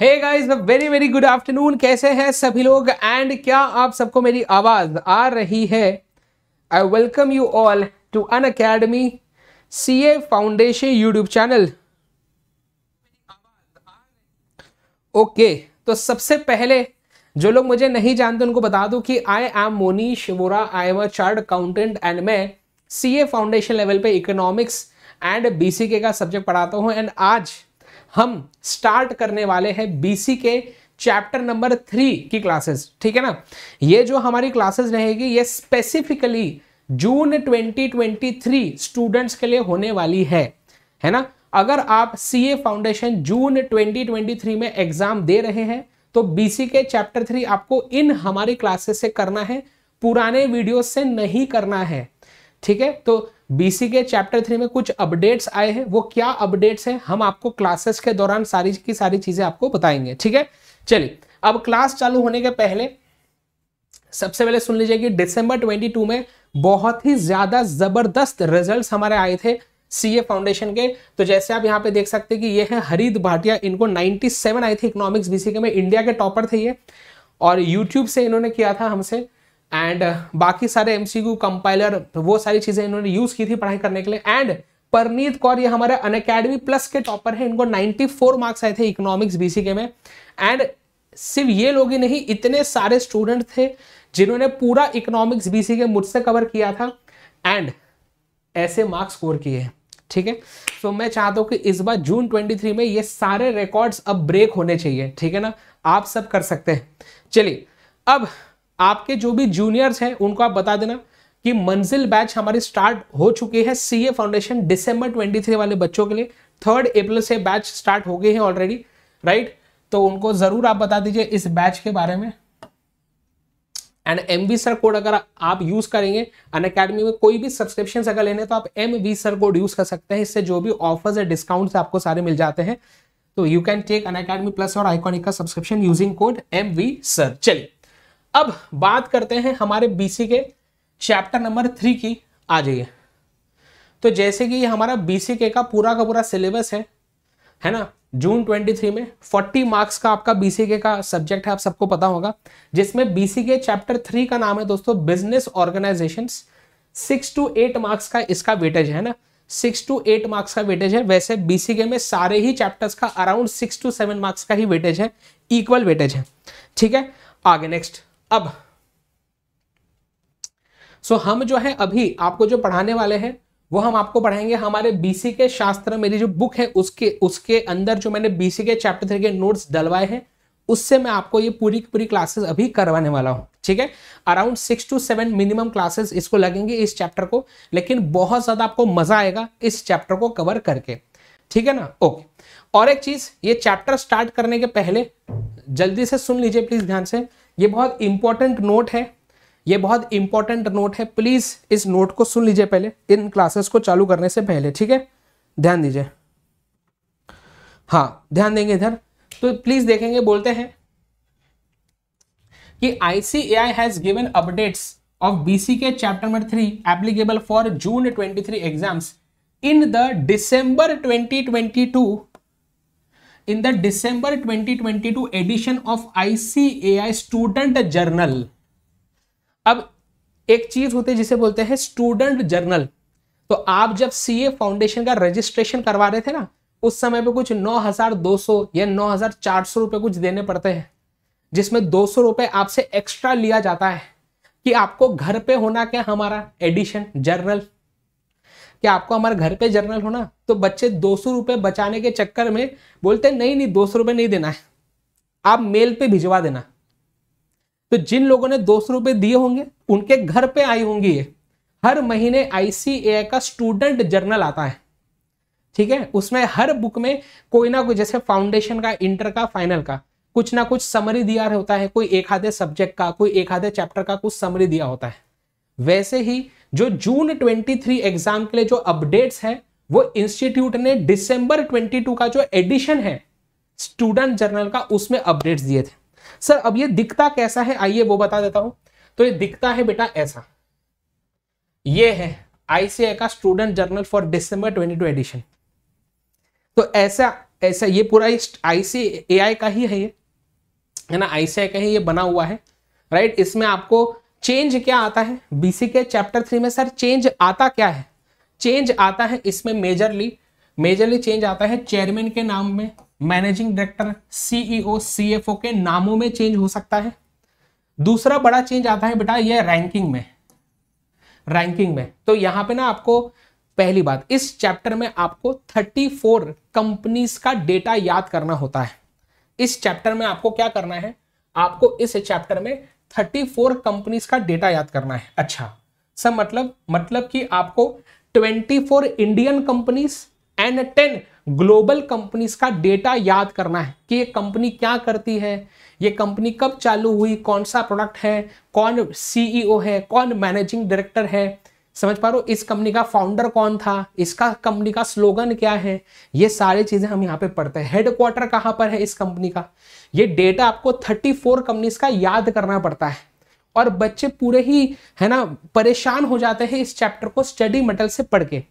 हे guys very very good afternoon कैसे हैं सभी लोग एंड क्या आप सबको मेरी आवाज़ आ रही है I welcome you all to Unacademy C A foundation YouTube channel okay तो सबसे पहले जो लोग मुझे नहीं जानते उनको बता दूं कि I am Monish Vora I am a chartered accountant and मैं सी ए फाउंडेशन लेवल पे economics and B C K का सब्जेक्ट पढ़ाता हूँ एंड आज हम स्टार्ट करने वाले हैं BC K chapter number three की क्लासेस ठीक है ना ये जो हमारी क्लासेस रहेगी ये स्पेसिफिकली जून 2023 स्टूडेंट्स के लिए होने वाली है है ना अगर आप सी ए फाउंडेशन जून 2023 में एग्जाम दे रहे हैं तो बीसी के चैप्टर थ्री आपको इन हमारी क्लासेस से करना है पुराने वीडियो से नहीं करना है ठीक है तो बीसी के चैप्टर थ्री में कुछ अपडेट्स आए हैं वो क्या अपडेट्स हैं हम आपको क्लासेस के दौरान सारी की सारी चीजें आपको बताएंगे ठीक है चलिए अब क्लास चालू होने के पहले सबसे पहले सुन लीजिए कि दिसंबर 22 में बहुत ही ज्यादा जबरदस्त रिजल्ट्स हमारे आए थे सीए फाउंडेशन के तो जैसे आप यहाँ पे देख सकते हैं कि ये है हरीद भाटिया इनको 97 आई थी इकोनॉमिक्स बीसी के में इंडिया के टॉपर थे ये और यूट्यूब से इन्होंने किया था हमसे एंड uh, बाकी सारे एमसीक्यू कंपाइलर वो सारी चीज़ें इन्होंने यूज़ की थी पढ़ाई करने के लिए एंड परनीत कौर ये हमारे अकेडमी प्लस के टॉपर हैं इनको 94 मार्क्स आए थे इकोनॉमिक्स के में एंड सिर्फ ये लोग ही नहीं इतने सारे स्टूडेंट थे जिन्होंने पूरा इकोनॉमिक्स के मुझसे कवर किया था एंड ऐसे मार्क्स स्कोर किए ठीक है सो so, मैं चाहता हूँ कि इस बार जून 23 में ये सारे रिकॉर्ड्स अब ब्रेक होने चाहिए ठीक है ना आप सब कर सकते हैं चलिए अब आपके जो भी जूनियर्स हैं उनको आप बता देना कि मंजिल बैच हमारी स्टार्ट हो चुकी है सी फाउंडेशन दिसंबर ट्वेंटी वाले बच्चों के लिए थर्ड अप्रैल से बैच स्टार्ट हो गए हैं ऑलरेडी राइट तो उनको जरूर आप बता दीजिए इस बैच के बारे में and M V sir code अगर आप यूज करेंगे अन अकेडमी में कोई भी सब्सक्रिप्शन अगर लेने तो आप M V sir code use कर सकते हैं इससे जो भी ऑफर्स है डिस्काउंट आपको सारे मिल जाते हैं तो you can take Unacademy plus और आइकॉनिक का subscription using code M V sir चलिए अब बात करते हैं हमारे BC K chapter number three की आ जाइए तो जैसे कि हमारा बीसी के का पूरा का पूरा सिलेबस है है ना जून 23 में 40 मार्क्स का आपका बीसी के का सब्जेक्ट है आप सबको पता होगा जिसमें बीसी के चैप्टर थ्री का नाम है दोस्तों business organisation six to eight marks का इसका वेटेज है ना सिक्स टू एट मार्क्स का वेटेज है वैसे बीसी के में सारे ही चैप्टर्स का around six to seven marks का ही वेटेज है इक्वल वेटेज है ठीक है आगे नेक्स्ट अब सो so, हम जो है अभी आपको जो पढ़ाने वाले हैं वो हम आपको पढ़ाएंगे हमारे बीसी के शास्त्र मेरी जो बुक है उसके उसके अंदर जो मैंने बीसी के चैप्टर थ्री के नोट्स डलवाए हैं उससे मैं आपको ये पूरी पूरी क्लासेस अभी करवाने वाला हूँ ठीक है around six to seven minimum classes इसको लगेंगे इस चैप्टर को लेकिन बहुत ज़्यादा आपको मज़ा आएगा इस चैप्टर को कवर करके ठीक है ना ओके और एक चीज़ ये चैप्टर स्टार्ट करने के पहले जल्दी से सुन लीजिए प्लीज़ ध्यान से ये बहुत इंपॉर्टेंट नोट है ये बहुत इंपॉर्टेंट नोट है प्लीज़ इस नोट को सुन लीजिए पहले इन क्लासेस को चालू करने से पहले ठीक है ध्यान दीजिए हाँ ध्यान देंगे इधर तो प्लीज़ देखेंगे बोलते हैं कि of BC K chapter number three applicable for June twenty three exams 23 the December twenty twenty 2022 in the December 2022 edition of ICAI Student Journal. अब एक चीज होती है जिसे बोलते हैं स्टूडेंट जर्नल तो आप जब सीए फाउंडेशन का रजिस्ट्रेशन करवा रहे थे ना उस समय पे कुछ 9,200 या 9,400 रुपए कुछ देने पड़ते हैं जिसमें 200 रुपए आपसे एक्स्ट्रा लिया जाता है कि आपको घर पे होना क्या हमारा एडिशन जर्नल कि आपको हमारे घर पे जर्नल होना तो बच्चे दो सौ बचाने के चक्कर में बोलते हैं नहीं नहीं दो सौ नहीं देना है आप मेल पे भिजवा देना तो जिन लोगों ने दो सौ दिए होंगे उनके घर पे आई होंगी ये हर महीने आई का स्टूडेंट जर्नल आता है ठीक है उसमें हर बुक में कोई ना कोई जैसे फाउंडेशन का इंटर का फाइनल का कुछ ना कुछ समरी दिया होता है कोई एक आधे सब्जेक्ट का कोई एक आधे चैप्टर का कुछ समरी दिया होता है वैसे ही जो जून 23 एग्जाम के लिए जो अपडेट्स है वो इंस्टीट्यूट ने दिसंबर 22 का जो एडिशन है स्टूडेंट जर्नल का उसमें अपडेट्स दिए थे सर अब ये दिखता कैसा है आइए वो बता देता हूं तो ये दिखता है बेटा ऐसा ये है आईसीए का student journal for December 22 edition तो ऐसा ऐसा ये पूरा आईसी एआई का ही है ये है ना आईसीआई का ही ये बना हुआ है राइट इसमें आपको चेंज क्या आता है बीसी के चैप्टर थ्री में सर चेंज आता क्या है चेंज आता है इसमें मेजरली मेजरली चेंज आता है चेयरमैन के नाम में मैनेजिंग डायरेक्टर सीईओ सीएफओ के नामों में चेंज हो सकता है दूसरा बड़ा चेंज आता है बेटा ये रैंकिंग में रैंकिंग में तो यहां पे ना आपको पहली बात इस चैप्टर में आपको 34 कंपनीज का डेटा याद करना होता है इस चैप्टर में आपको क्या करना है आपको इस चैप्टर में थर्टी फोर कंपनीज का डेटा याद करना है अच्छा सर मतलब मतलब कि आपको twenty four Indian companies and ten global companies का डेटा याद करना है कि ये कंपनी क्या करती है ये कंपनी कब चालू हुई कौन सा प्रोडक्ट है कौन सीईओ e है कौन मैनेजिंग डायरेक्टर है समझ पा रहे हो इस कंपनी का फाउंडर कौन था इसका कंपनी का स्लोगन क्या है ये सारी चीजें हम यहाँ पे पढ़ते हैं हेडक्वार्टर कहाँ पर है इस कंपनी का ये डेटा आपको 34 कंपनीज का याद करना पड़ता है और बच्चे पूरे ही है ना परेशान हो जाते हैं इस चैप्टर को स्टडी मेटल से पढ़ के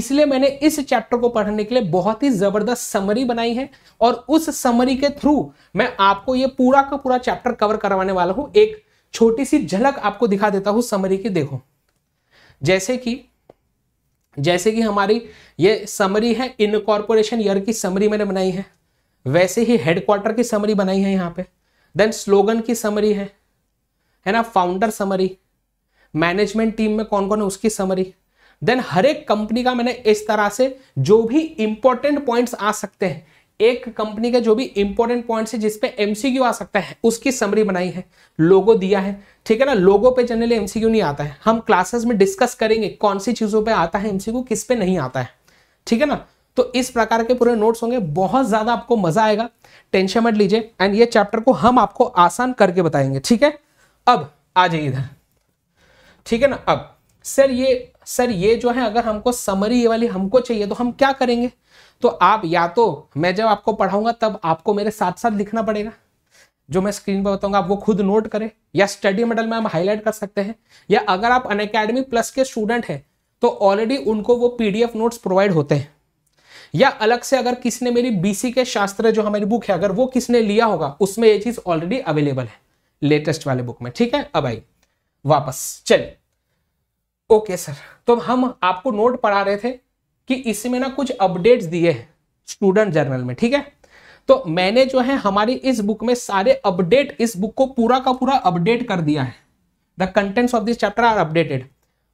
इसलिए मैंने इस चैप्टर को पढ़ने के लिए बहुत ही जबरदस्त समरी बनाई है और उस समरी के थ्रू मैं आपको ये पूरा का पूरा चैप्टर कवर करवाने वाला हूँ एक छोटी सी झलक आपको दिखा देता हूँ समरी की देखो जैसे कि जैसे कि हमारी ये समरी है इनकॉर्पोरेशन ईयर की समरी मैंने बनाई है वैसे ही हेडक्वार्टर की समरी बनाई है यहाँ पे देन स्लोगन की समरी है है ना फाउंडर समरी मैनेजमेंट टीम में कौन कौन है उसकी समरी देन हर एक कंपनी का मैंने इस तरह से जो भी इंपॉर्टेंट पॉइंट्स आ सकते हैं एक कंपनी का जो भी इंपॉर्टेंट पॉइंट है जिसपे एमसीक्यू आ सकता है उसकी समरी बनाई है लोगो दिया है ठीक है ना लोगो पे जनरली एमसीक्यू नहीं आता है हम क्लासेस में डिस्कस करेंगे कौन सी चीजों पे आता है एमसीक्यू किस पे नहीं आता है ठीक है ना तो इस प्रकार के पूरे नोट्स होंगे बहुत ज्यादा आपको मजा आएगा टेंशन मत लीजिए एंड ये चैप्टर को हम आपको आसान करके बताएंगे ठीक है अब आ जाइए इधर ठीक है ना अब सर ये सर ये जो है अगर हमको समरी वाली हमको चाहिए तो हम क्या करेंगे तो आप या तो मैं जब आपको पढ़ाऊंगा तब आपको मेरे साथ साथ लिखना पड़ेगा जो मैं स्क्रीन पर बताऊंगा आप वो खुद नोट करें या स्टडी मेडल में हम हाईलाइट कर सकते हैं या अगर आप अन अकेडमी प्लस के स्टूडेंट हैं तो ऑलरेडी उनको वो पीडीएफ नोट्स प्रोवाइड होते हैं या अलग से अगर किसने मेरी बीसी के शास्त्र जो हमारी बुक है अगर वो किसने लिया होगा उसमें ये चीज ऑलरेडी अवेलेबल है लेटेस्ट वाले बुक में ठीक है अब आई वापस चलिए ओके सर तो हम आपको नोट पढ़ा रहे थे कि इसमें ना कुछ अपडेट्स दिए हैं स्टूडेंट जर्नल में ठीक है तो मैंने जो है हमारी इस बुक में सारे अपडेट इस बुक को पूरा का पूरा अपडेट कर दिया है the contents of this chapter are updated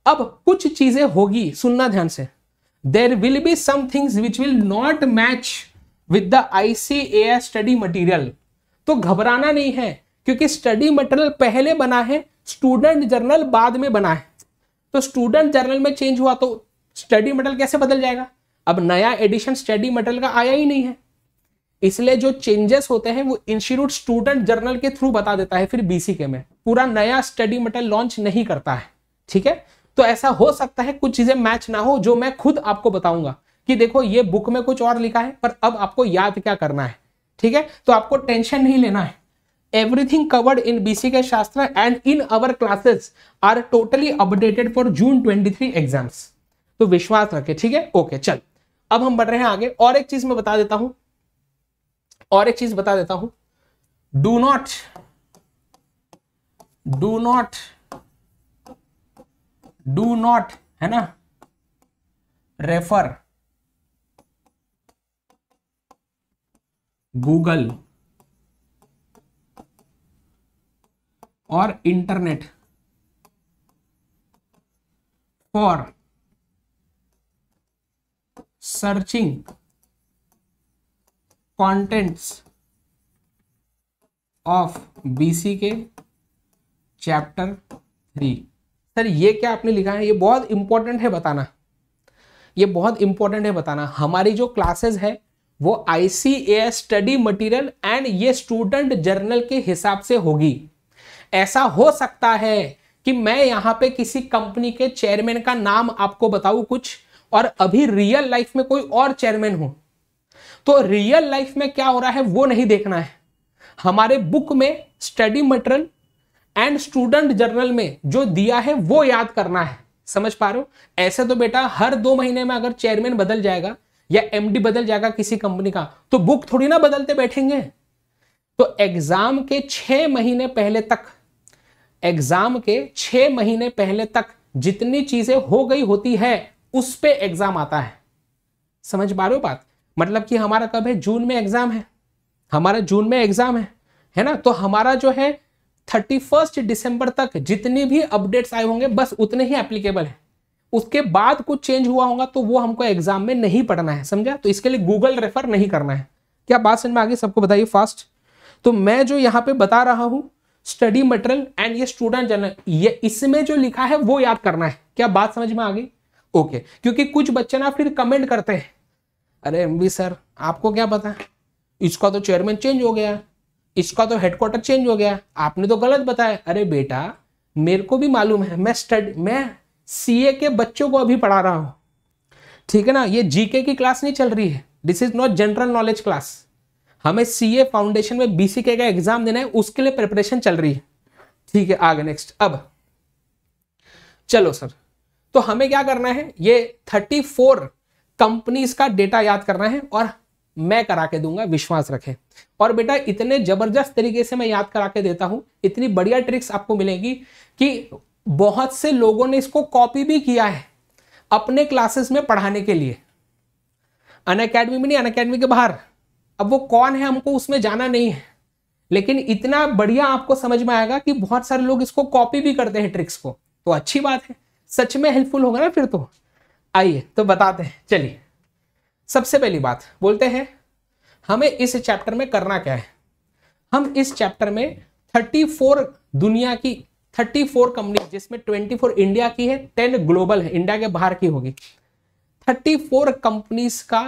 अब कुछ चीजें होगी सुनना ध्यान से there will be some things which will not match with the ICAI study material तो घबराना नहीं है क्योंकि स्टडी मटेरियल पहले बना है स्टूडेंट जर्नल बाद में बना है तो स्टूडेंट जर्नल में चेंज हुआ तो स्टडी मटेरियल कैसे बदल जाएगा अब नया एडिशन स्टडी मटेरियल का आया ही नहीं है इसलिए जो चेंजेस होते हैं वो इंस्टीट्यूट स्टूडेंट जर्नल के थ्रू बता देता है फिर बीसी के में पूरा नया स्टडी मटेरियल लॉन्च नहीं करता है ठीक है तो ऐसा हो सकता है कुछ चीजें मैच ना हो जो मैं खुद आपको बताऊंगा कि देखो ये बुक में कुछ और लिखा है पर अब आपको याद क्या करना है ठीक है तो आपको टेंशन नहीं लेना है कवर्ड इन बीसी के शास्त्र and in our classes are totally updated for June 23 exams तो विश्वास रखे ठीक है ओके चल अब हम बढ़ रहे हैं आगे और एक चीज मैं बता देता हूं और एक चीज बता देता हूं do not do not do not है ना रेफर गूगल और internet for searching contents of C K chapter three sir ये क्या आपने लिखा है ये बहुत इंपॉर्टेंट है बताना ये बहुत इंपॉर्टेंट है बताना हमारी जो क्लासेस है वो I C A study material and ये स्टूडेंट जर्नल के हिसाब से होगी ऐसा हो सकता है कि मैं यहां पे किसी कंपनी के चेयरमैन का नाम आपको बताऊं कुछ और अभी रियल लाइफ में कोई और चेयरमैन हो तो रियल लाइफ में क्या हो रहा है वो नहीं देखना है हमारे बुक में study material and student journal में जो दिया है वो याद करना है समझ पा रहे हो ऐसे तो बेटा हर दो महीने में अगर चेयरमैन बदल जाएगा या एमडी बदल जाएगा किसी कंपनी का तो बुक थोड़ी ना बदलते बैठेंगे तो एग्जाम के छह महीने पहले तक एग्जाम के छह महीने पहले तक जितनी चीजें हो गई होती है उस पर एग्ज़ाम आता है समझ पा रहे हो बात मतलब कि हमारा कब है जून में एग्ज़ाम है हमारा जून में एग्ज़ाम है है ना तो हमारा जो है थर्टी फर्स्ट डिसंबर तक जितने भी अपडेट्स आए होंगे बस उतने ही एप्लीकेबल हैं उसके बाद कुछ चेंज हुआ होगा तो वो हमको एग्जाम में नहीं पढ़ना है समझा तो इसके लिए गूगल रेफर नहीं करना है क्या बात समझ में आ गई सबको बताइए फास्ट तो मैं जो यहाँ पे बता रहा हूँ स्टडी मटेरियल एंड ये स्टूडेंट जनरल ये इसमें जो लिखा है वो याद करना है क्या बात समझ में आ गई ओके क्योंकि कुछ बच्चे ना फिर कमेंट करते हैं अरे एम सर आपको क्या पता इसका तो चेयरमैन चेंज हो गया इसका तो हेडक्वार्टर चेंज हो गया आपने तो गलत बताया अरे बेटा मेरे को भी मालूम है मैं स्टडी मैं सी के बच्चों को अभी पढ़ा रहा हूँ ठीक है ना ये जीके की क्लास नहीं चल रही है this is not general knowledge class हमें सीए फाउंडेशन में बीसीके का एग्जाम देना है उसके लिए प्रिपरेशन चल रही है ठीक है आगे नेक्स्ट अब चलो सर तो हमें क्या करना है ये 34 कंपनीज का डेटा याद करना है और मैं करा के दूंगा विश्वास रखें और बेटा इतने जबरदस्त तरीके से मैं याद करा के देता हूं इतनी बढ़िया ट्रिक्स आपको मिलेंगी कि बहुत से लोगों ने इसको कॉपी भी किया है अपने क्लासेस में पढ़ाने के लिए अन अकेडमी में नहीं अन अकेडमी के बाहर अब वो कौन है हमको उसमें जाना नहीं है लेकिन इतना बढ़िया आपको समझ में आएगा कि बहुत सारे लोग इसको कॉपी भी करते हैं ट्रिक्स को तो अच्छी बात है सच में हेल्पफुल होगा ना फिर तो आइए तो बताते हैं चलिए सबसे पहली बात बोलते हैं हमें इस चैप्टर में करना क्या है हम इस चैप्टर में 34 दुनिया की 34 कंपनी जिसमें 24 इंडिया की है 10 ग्लोबल है इंडिया के बाहर की होगी 34 कंपनीज का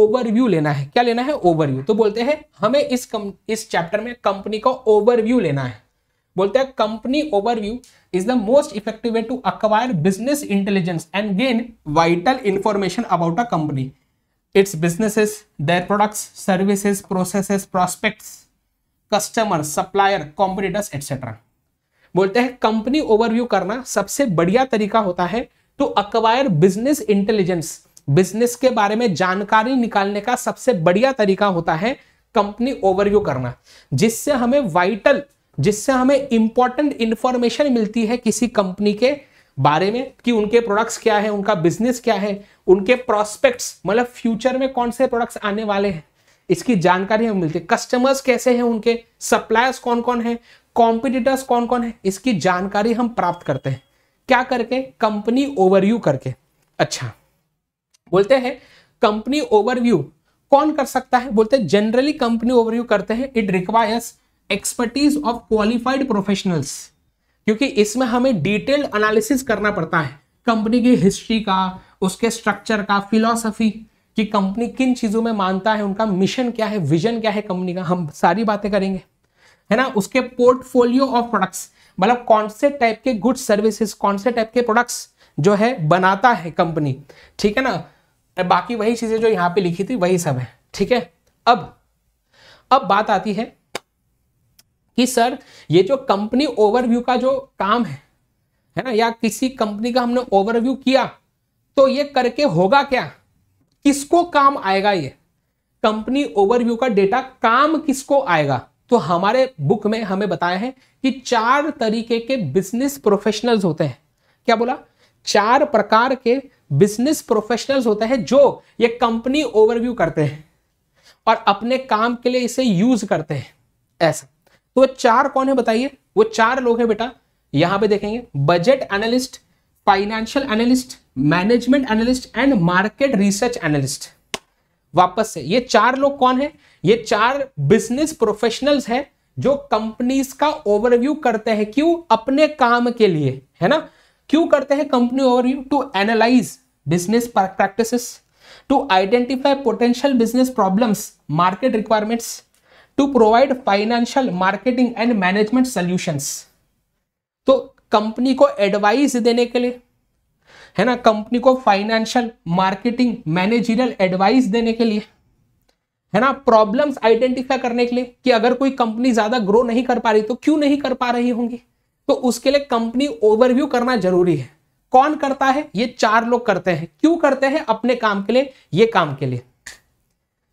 ओवरव्यू लेना है क्या लेना है ओवरव्यू तो बोलते हैं हमें इस कम, इस चैप्टर में कंपनी का ओवरव्यू लेना है बोलते हैं company overview is the most effective way to acquire business intelligence and gain vital information about a company its businesses their products services processes prospects customer supplier competitors etcetera बोलते हैं company overview करना सबसे बढ़िया तरीका होता है to acquire business intelligence business के बारे में जानकारी निकालने का सबसे बढ़िया तरीका होता है कंपनी ओवरव्यू करना जिससे हमें वाइटल जिससे हमें इंपॉर्टेंट इंफॉर्मेशन मिलती है किसी कंपनी के बारे में कि उनके प्रोडक्ट्स क्या है उनका बिजनेस क्या है उनके प्रोस्पेक्ट्स मतलब फ्यूचर में कौन से प्रोडक्ट्स आने वाले हैं इसकी जानकारी हमें मिलती है कस्टमर्स कैसे हैं उनके सप्लायर्स कौन कौन है कॉम्पिटिटर्स कौन कौन है इसकी जानकारी हम प्राप्त करते हैं क्या करके कंपनी ओवरव्यू करके अच्छा बोलते हैं कंपनी ओवरव्यू कौन कर सकता है बोलते हैं जनरली कंपनी ओवरव्यू करते हैं it requires expertise of qualified professionals क्योंकि इसमें हमें डिटेल्ड एनालिसिस करना पड़ता है कंपनी की हिस्ट्री का उसके स्ट्रक्चर का फिलोसफी कि कंपनी किन चीज़ों में मानता है उनका मिशन क्या है विजन क्या है कंपनी का हम सारी बातें करेंगे है ना उसके पोर्टफोलियो ऑफ प्रोडक्ट्स मतलब कौन से टाइप के गुड सर्विसेज कौन से टाइप के प्रोडक्ट्स जो है बनाता है कंपनी ठीक है ना बाकी वही चीज़ें जो यहाँ पे लिखी थी वही सब है ठीक है अब अब बात आती है कि सर ये जो कंपनी ओवरव्यू का जो काम है है ना या किसी कंपनी का हमने ओवरव्यू किया तो ये करके होगा क्या किसको काम आएगा ये कंपनी ओवरव्यू का डेटा काम किसको आएगा तो हमारे बुक में हमें बताया है कि चार तरीके के बिजनेस प्रोफेशनल्स होते हैं क्या बोला चार प्रकार के बिजनेस प्रोफेशनल्स होते हैं जो ये कंपनी ओवरव्यू करते हैं और अपने काम के लिए इसे यूज करते हैं ऐसा तो चार कौन है बताइए वो चार लोग हैं बेटा यहां पे देखेंगे budget analyst financial analyst management analyst and market research analyst वापस से ये चार लोग कौन है ये चार बिजनेस प्रोफेशनल्स हैं जो कंपनीज का ओवरव्यू करते हैं क्यों अपने काम के लिए है ना क्यों करते हैं company overview to analyse business practice to identify potential business problems market requirements to provide financial marketing and management solutions तो कंपनी को एडवाइस देने के लिए है ना कंपनी को फाइनेंशियल मार्केटिंग मैनेजरियल एडवाइस देने के लिए है ना प्रॉब्लम्स आइडेंटिफाई करने के लिए कि अगर कोई कंपनी ज्यादा ग्रो नहीं कर पा रही तो क्यों नहीं कर पा रही होंगी तो उसके लिए कंपनी ओवरव्यू करना जरूरी है कौन करता है ये चार लोग करते हैं क्यों करते हैं अपने काम के लिए ये काम के लिए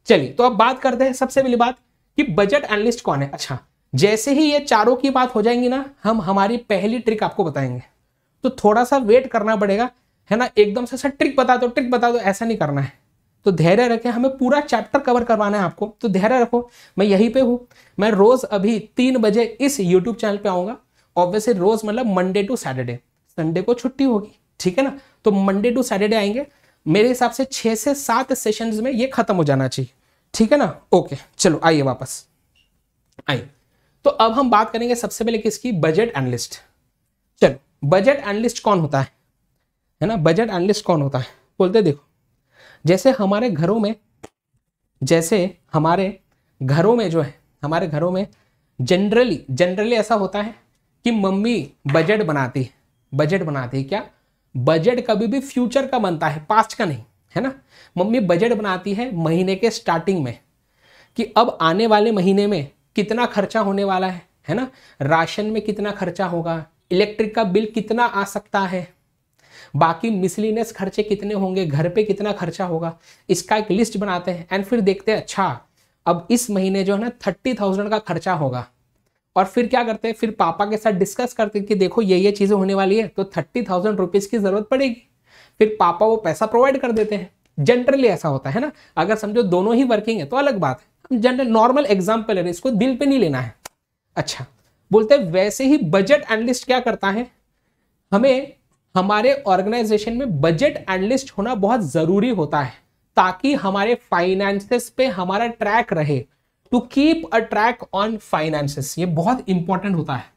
चलिए तो अब बात करते हैं सबसे पहली बात कि बजट एनालिस्ट कौन है अच्छा जैसे ही ये चारों की बात हो जाएंगी ना हम हमारी पहली ट्रिक आपको बताएंगे तो थोड़ा सा वेट करना पड़ेगा है ना एकदम से सर ट्रिक बता दो ट्रिक बता दो ऐसा नहीं करना है तो धैर्य रखें हमें पूरा चैप्टर कवर करवाना है आपको तो धैर्य रखो मैं यहीं पे हूँ मैं रोज़ अभी तीन बजे इस यूट्यूब चैनल पे आऊँगा ऑब्वियसली रोज़ मतलब मंडे टू सैटरडे संडे को छुट्टी होगी ठीक है ना तो मंडे टू सैटरडे आएंगे मेरे हिसाब से छः से सात सेशन में ये खत्म हो जाना चाहिए ठीक है ना ओके चलो आइए वापस आइए तो अब हम बात करेंगे सबसे पहले किसकी बजट एनालिस्ट चलो बजट एनालिस्ट कौन होता है है ना बजट एनालिस्ट कौन होता है बोलते देखो जैसे हमारे घरों में जैसे हमारे घरों में जो है हमारे घरों में जनरली जनरली ऐसा होता है कि मम्मी बजट बनाती है बजट बनाती है क्या बजट कभी भी फ्यूचर का बनता है पास्ट का नहीं है ना मम्मी बजट बनाती है महीने के स्टार्टिंग में कि अब आने वाले महीने में कितना खर्चा होने वाला है है ना राशन में कितना खर्चा होगा इलेक्ट्रिक का बिल कितना आ सकता है बाकी मिसलिनियस खर्चे कितने होंगे घर पे कितना खर्चा होगा इसका एक लिस्ट बनाते हैं एंड फिर देखते हैं अच्छा अब इस महीने जो है ना थर्टी थाउजेंड का खर्चा होगा और फिर क्या करते हैं फिर पापा के साथ डिस्कस करते हैं कि देखो ये ये चीज़ें होने वाली है तो थर्टी थाउजेंड रुपीज़ की ज़रूरत पड़ेगी फिर पापा वो पैसा प्रोवाइड कर देते हैं जनरली ऐसा होता है ना अगर समझो दोनों ही वर्किंग है तो अलग बात है हम जनरल नॉर्मल एग्जाम्पल ले रहे इसको दिल पे नहीं लेना है अच्छा बोलते हैं वैसे ही बजट एनालिस्ट क्या करता है हमें हमारे ऑर्गेनाइजेशन में बजट एनालिस्ट होना बहुत ज़रूरी होता है ताकि हमारे फाइनेंसेस पे हमारा ट्रैक रहे to keep a track on finances ये बहुत इंपॉर्टेंट होता है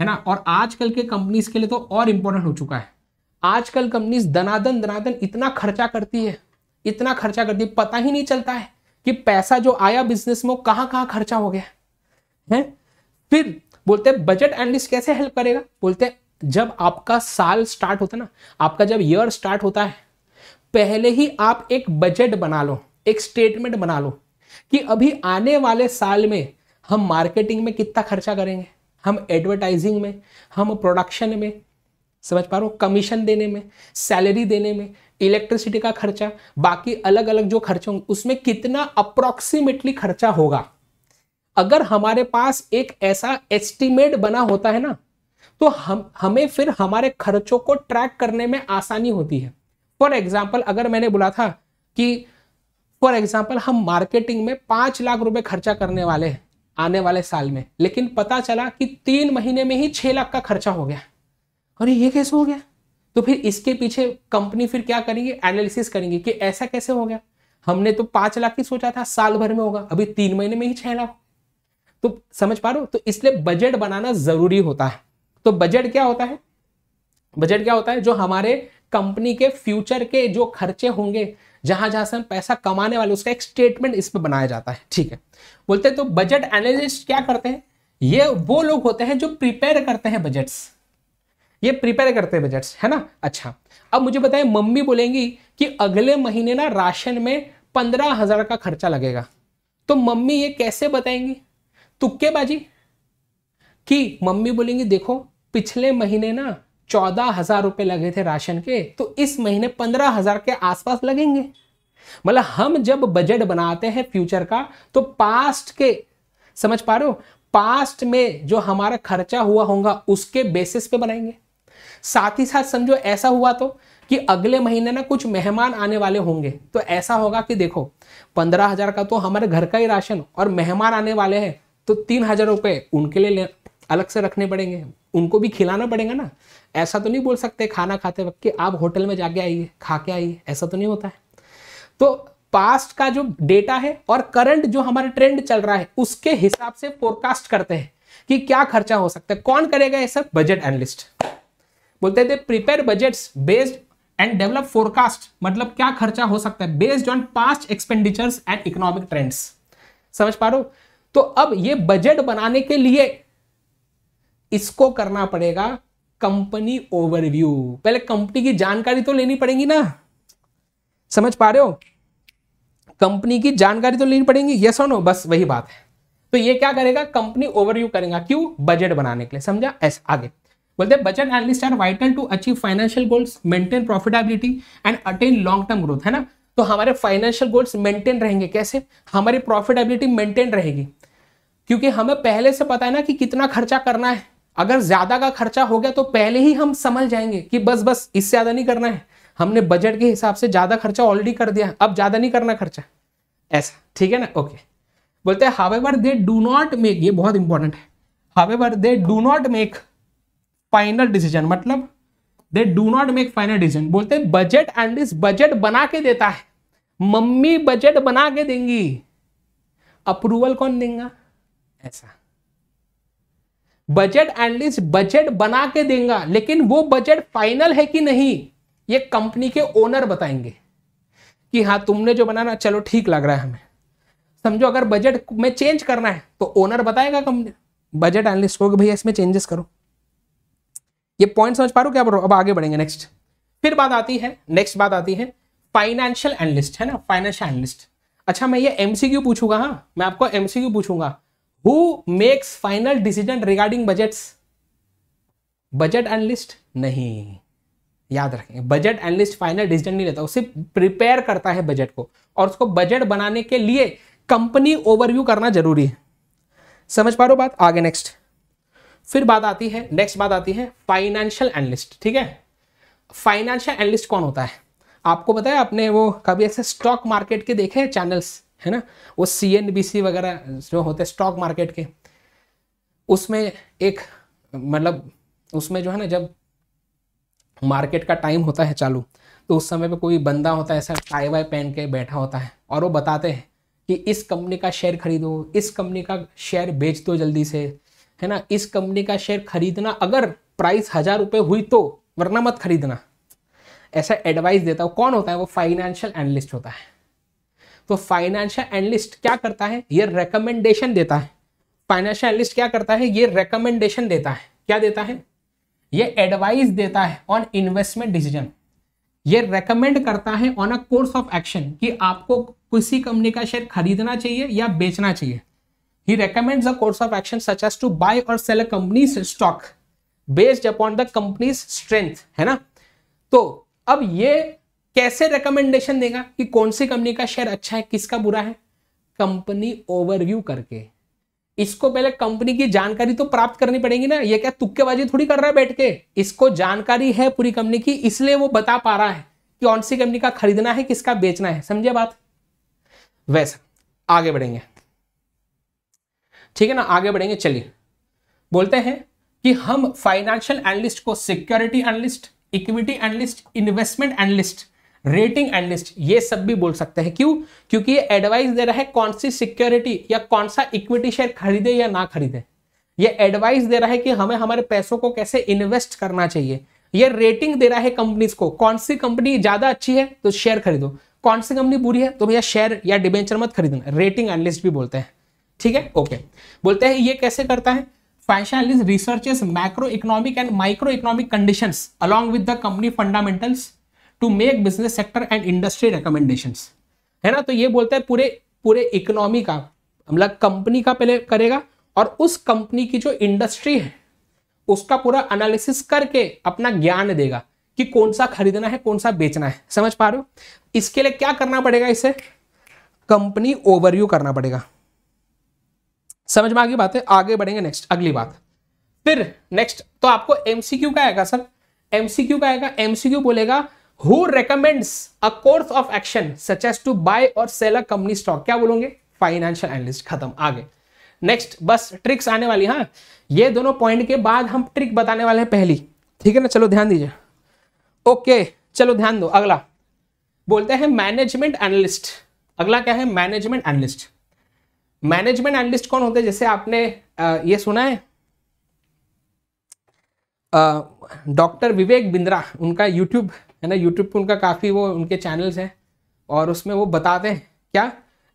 है ना और आजकल के कंपनीज के लिए तो और इंपॉर्टेंट हो चुका है आजकल कंपनीज दनादन दनादन इतना खर्चा करती है इतना खर्चा करती है पता ही नहीं चलता है कि पैसा जो आया बिजनेस में वो कहाँ कहाँ खर्चा हो गया है फिर बोलते हैं बजट एनालिस्ट कैसे हेल्प करेगा बोलते हैं जब आपका साल स्टार्ट होता है ना आपका जब ईयर स्टार्ट होता है पहले ही आप एक बजट बना लो एक स्टेटमेंट बना लो कि अभी आने वाले साल में हम मार्केटिंग में कितना खर्चा करेंगे हम एडवर्टाइजिंग में हम प्रोडक्शन में समझ पा रहे हो कमीशन देने में सैलरी देने में इलेक्ट्रिसिटी का खर्चा बाकी अलग अलग जो खर्चे होंगे उसमें कितना अप्रोक्सीमेटली खर्चा होगा अगर हमारे पास एक ऐसा एस्टिमेट बना होता है ना तो हम हमें फिर हमारे खर्चों को ट्रैक करने में आसानी होती है फॉर एग्जाम्पल अगर मैंने बोला था कि फॉर एग्जाम्पल हम मार्केटिंग में पांच लाख रुपए खर्चा करने वाले हैं आने वाले साल में लेकिन पता चला कि तीन महीने में ही छह लाख का खर्चा हो गया अरे ये कैसे हो गया तो फिर इसके पीछे कंपनी फिर क्या करेंगे एनालिसिस करेंगे कि ऐसा कैसे हो गया हमने तो पांच लाख की सोचा था साल भर में होगा अभी तीन महीने में ही छह लाख तो समझ पा रहे हो तो इसलिए बजट बनाना जरूरी होता है तो बजट क्या होता है बजट क्या होता है जो हमारे कंपनी के फ्यूचर के जो खर्चे होंगे जहां जहां से हम पैसा कमाने वाले उसका एक स्टेटमेंट इस पर बनाया जाता है ठीक है बोलते हैं तो बजट एनालिस्ट क्या करते हैं ये वो लोग होते हैं जो प्रिपेयर करते हैं बजट्स ये प्रिपेयर करते हैं बजट्स है ना अच्छा अब मुझे बताएं मम्मी बोलेंगी कि अगले महीने ना राशन में पंद्रह हजार का खर्चा लगेगा तो मम्मी ये कैसे बताएंगी तुक्केबाजी कि मम्मी बोलेंगी देखो पिछले महीने ना चौदह हजार रुपए लगे थे राशन के तो इस महीने पंद्रह हजार के आसपास लगेंगे मतलब हम जब बजट बनाते हैं फ्यूचर का तो पास्ट के समझ पा रहे हो पास्ट में जो हमारा खर्चा हुआ होगा उसके बेसिस पे बनाएंगे साथ ही साथ समझो ऐसा हुआ तो कि अगले महीने ना कुछ मेहमान आने वाले होंगे तो ऐसा होगा कि देखो पंद्रह हज़ार का तो हमारे घर का ही राशन और मेहमान आने वाले हैं तो तीन हज़ार रुपये उनके लिए अलग से रखने पड़ेंगे उनको भी खिलाना पड़ेगा ना ऐसा तो नहीं बोल सकते खाना खाते वक्त कि आप होटल में जाके आइए खा के आइए ऐसा तो नहीं होता है तो पास्ट का जो डेटा है और करंट जो हमारा ट्रेंड चल रहा है उसके हिसाब से फोरकास्ट करते हैं कि क्या खर्चा हो सकता है कौन करेगा ये सब बजट एनालिस्ट बोलते थे prepare budgets based and develop forecast मतलब क्या खर्चा हो सकता है based on past expenditures and economic trends समझ पा रहे हो तो अब ये बजट बनाने के लिए इसको करना पड़ेगा कंपनी ओवरव्यू पहले कंपनी की जानकारी तो लेनी पड़ेगी ना समझ पा रहे हो कंपनी की जानकारी तो लेनी पड़ेगी यस और नो बस वही बात है तो ये क्या करेगा कंपनी ओवरव्यू करेगा क्यों बजट बनाने के लिए समझा ऐसा आगे बोलते हैं budget analyst are vital to achieve financial goals maintain profitability and attain long term growth है ना तो हमारे फाइनेंशियल गोल्स मेंटेन रहेंगे कैसे हमारी प्रॉफिटेबिलिटी मेंटेन रहेगी क्योंकि हमें पहले से पता है ना कि कितना खर्चा करना है अगर ज्यादा का खर्चा हो गया तो पहले ही हम समझ जाएंगे कि बस बस इससे ज्यादा नहीं करना है हमने बजट के हिसाब से ज्यादा खर्चा ऑलरेडी कर दिया अब ज्यादा नहीं करना खर्चा ऐसा ठीक है ना ओके बोलते हैं however they do not make ये बहुत इंपॉर्टेंट है however they do not make final decision मतलब they do not make final decision बोलते हैं बजट एंड इस बजट बना के देता है मम्मी बजट बना के देंगी अप्रूवल कौन देगा ऐसा बजट एनलिस्ट बजट बना के देगा लेकिन वो बजट फाइनल है कि नहीं ये कंपनी के ओनर बताएंगे कि हाँ तुमने जो बनाना चलो ठीक लग रहा है हमें समझो अगर बजट में चेंज करना है तो ओनर बताएगा कंपनी बजट एनलिस्ट को भैया इसमें चेंजेस करो ये पॉइंट समझ पा रहे हो क्या अब आगे बढ़ेंगे नेक्स्ट फिर बात आती है नेक्स्ट बात आती है फाइनेंशियल एनालिस्ट है ना फाइनेंशियल एनालिस्ट अच्छा मैं ये एमसीक्यू पूछूंगा हाँ मैं आपको एमसीक्यू पूछूंगा who makes final decision regarding budget budget analyst नहीं याद रखें बजट एनालिस्ट फाइनल डिसीजन नहीं लेता उसे प्रिपेयर करता है बजट को और उसको बजट बनाने के लिए कंपनी ओवरव्यू करना जरूरी है समझ पा रहे हो बात आगे नेक्स्ट फिर बात आती है नेक्स्ट बात आती है फाइनेंशियल एनालिस्ट ठीक है फाइनेंशियल एनलिस्ट कौन होता है आपको पता है आपने वो कभी ऐसे स्टॉक मार्केट के देखे हैं चैनल्स है ना वो सी एन बी सी वगैरह जो होते हैं स्टॉक मार्केट के उसमें एक मतलब उसमें जो है ना जब मार्केट का टाइम होता है चालू तो उस समय पे कोई बंदा होता है ऐसा टाई वाई पहन के बैठा होता है और वो बताते हैं कि इस कंपनी का शेयर खरीदो इस कंपनी का शेयर बेच दो जल्दी से है ना इस कंपनी का शेयर खरीदना अगर प्राइस हज़ार रुपये हुई तो वरना मत खरीदना ऐसा एडवाइस देता है कौन होता है वो फाइनेंशियल एनालिस्ट होता है तो फाइनेंशियल एनालिस्ट क्या करता है ये रिकमेंडेशन देता है फाइनेंशियल एनालिस्ट क्या करता है ये रिकमेंडेशन देता है क्या देता है ये एडवाइस देता है ऑन इन्वेस्टमेंट डिसीजन ये रेकमेंड करता है on a course of action कि आपको किसी कंपनी का शेयर खरीदना चाहिए या बेचना चाहिए he recommends a course of action such as to buy or sell a company's stock based upon the company's strength है ना तो अब ये कैसे रिकमेंडेशन देगा कि कौन सी कंपनी का शेयर अच्छा है किसका बुरा है कंपनी ओवरव्यू करके इसको पहले कंपनी की जानकारी तो प्राप्त करनी पड़ेगी ना ये क्या तुक्केबाजी थोड़ी कर रहा है बैठ के इसको जानकारी है पूरी कंपनी की इसलिए वो बता पा रहा है कि कौन सी कंपनी का खरीदना है किसका बेचना है समझे बात वैसा आगे बढ़ेंगे ठीक है ना आगे बढ़ेंगे चलिए बोलते हैं कि हम फाइनेंशियल एनलिस्ट को security analyst equity analyst investment analyst rating analyst ये सब भी बोल सकते हैं क्यों क्योंकि ये एडवाइस दे रहा है कौन सी सिक्योरिटी या कौन सा इक्विटी शेयर खरीदे या ना खरीदे ये एडवाइस दे रहा है कि हमें हमारे पैसों को कैसे इन्वेस्ट करना चाहिए ये रेटिंग दे रहा है कंपनीज को कौन सी कंपनी ज्यादा अच्छी है तो शेयर खरीदो कौन सी कंपनी बुरी है तो भैया शेयर या डिबेंचर मत खरीदना रेटिंग एनलिस्ट भी बोलते हैं ठीक है ओके बोलते हैं ये कैसे करता है Faishalis researches macroeconomic and microeconomic conditions along with the company fundamental to make business sector and industry recommendation है ना तो ये बोलता है पूरे पूरे इकोनॉमी का मतलब कंपनी का पहले करेगा और उस कंपनी की जो इंडस्ट्री है उसका पूरा एनालिसिस करके अपना ज्ञान देगा कि कौन सा खरीदना है कौन सा बेचना है समझ पा रहे हो इसके लिए क्या करना पड़ेगा इसे कंपनी ओवरव्यू करना पड़ेगा समझ में आ गई बात है आगे बढ़ेंगे नेक्स्ट अगली बात फिर नेक्स्ट तो आपको एमसीक्यू का आएगा सर एमसीक्यू का आएगा एमसीक्यू बोलेगा who recommends a course of action such as to buy और सेल अ कंपनी स्टॉक क्या बोलोगे फाइनेंशियल एनालिस्ट खत्म आगे नेक्स्ट बस ट्रिक्स आने वाली हाँ ये दोनों पॉइंट के बाद हम ट्रिक बताने वाले हैं पहली ठीक है ना चलो ध्यान दीजिए ओके चलो ध्यान दो अगला बोलते हैं मैनेजमेंट एनालिस्ट अगला क्या है मैनेजमेंट एनालिस्ट मैनेजमेंट एनालिस्ट कौन होते हैं जैसे आपने ये सुना है डॉक्टर विवेक बिंद्रा उनका यूट्यूब है ना यूट्यूब पर उनका काफ़ी वो उनके चैनल्स हैं और उसमें वो बताते हैं क्या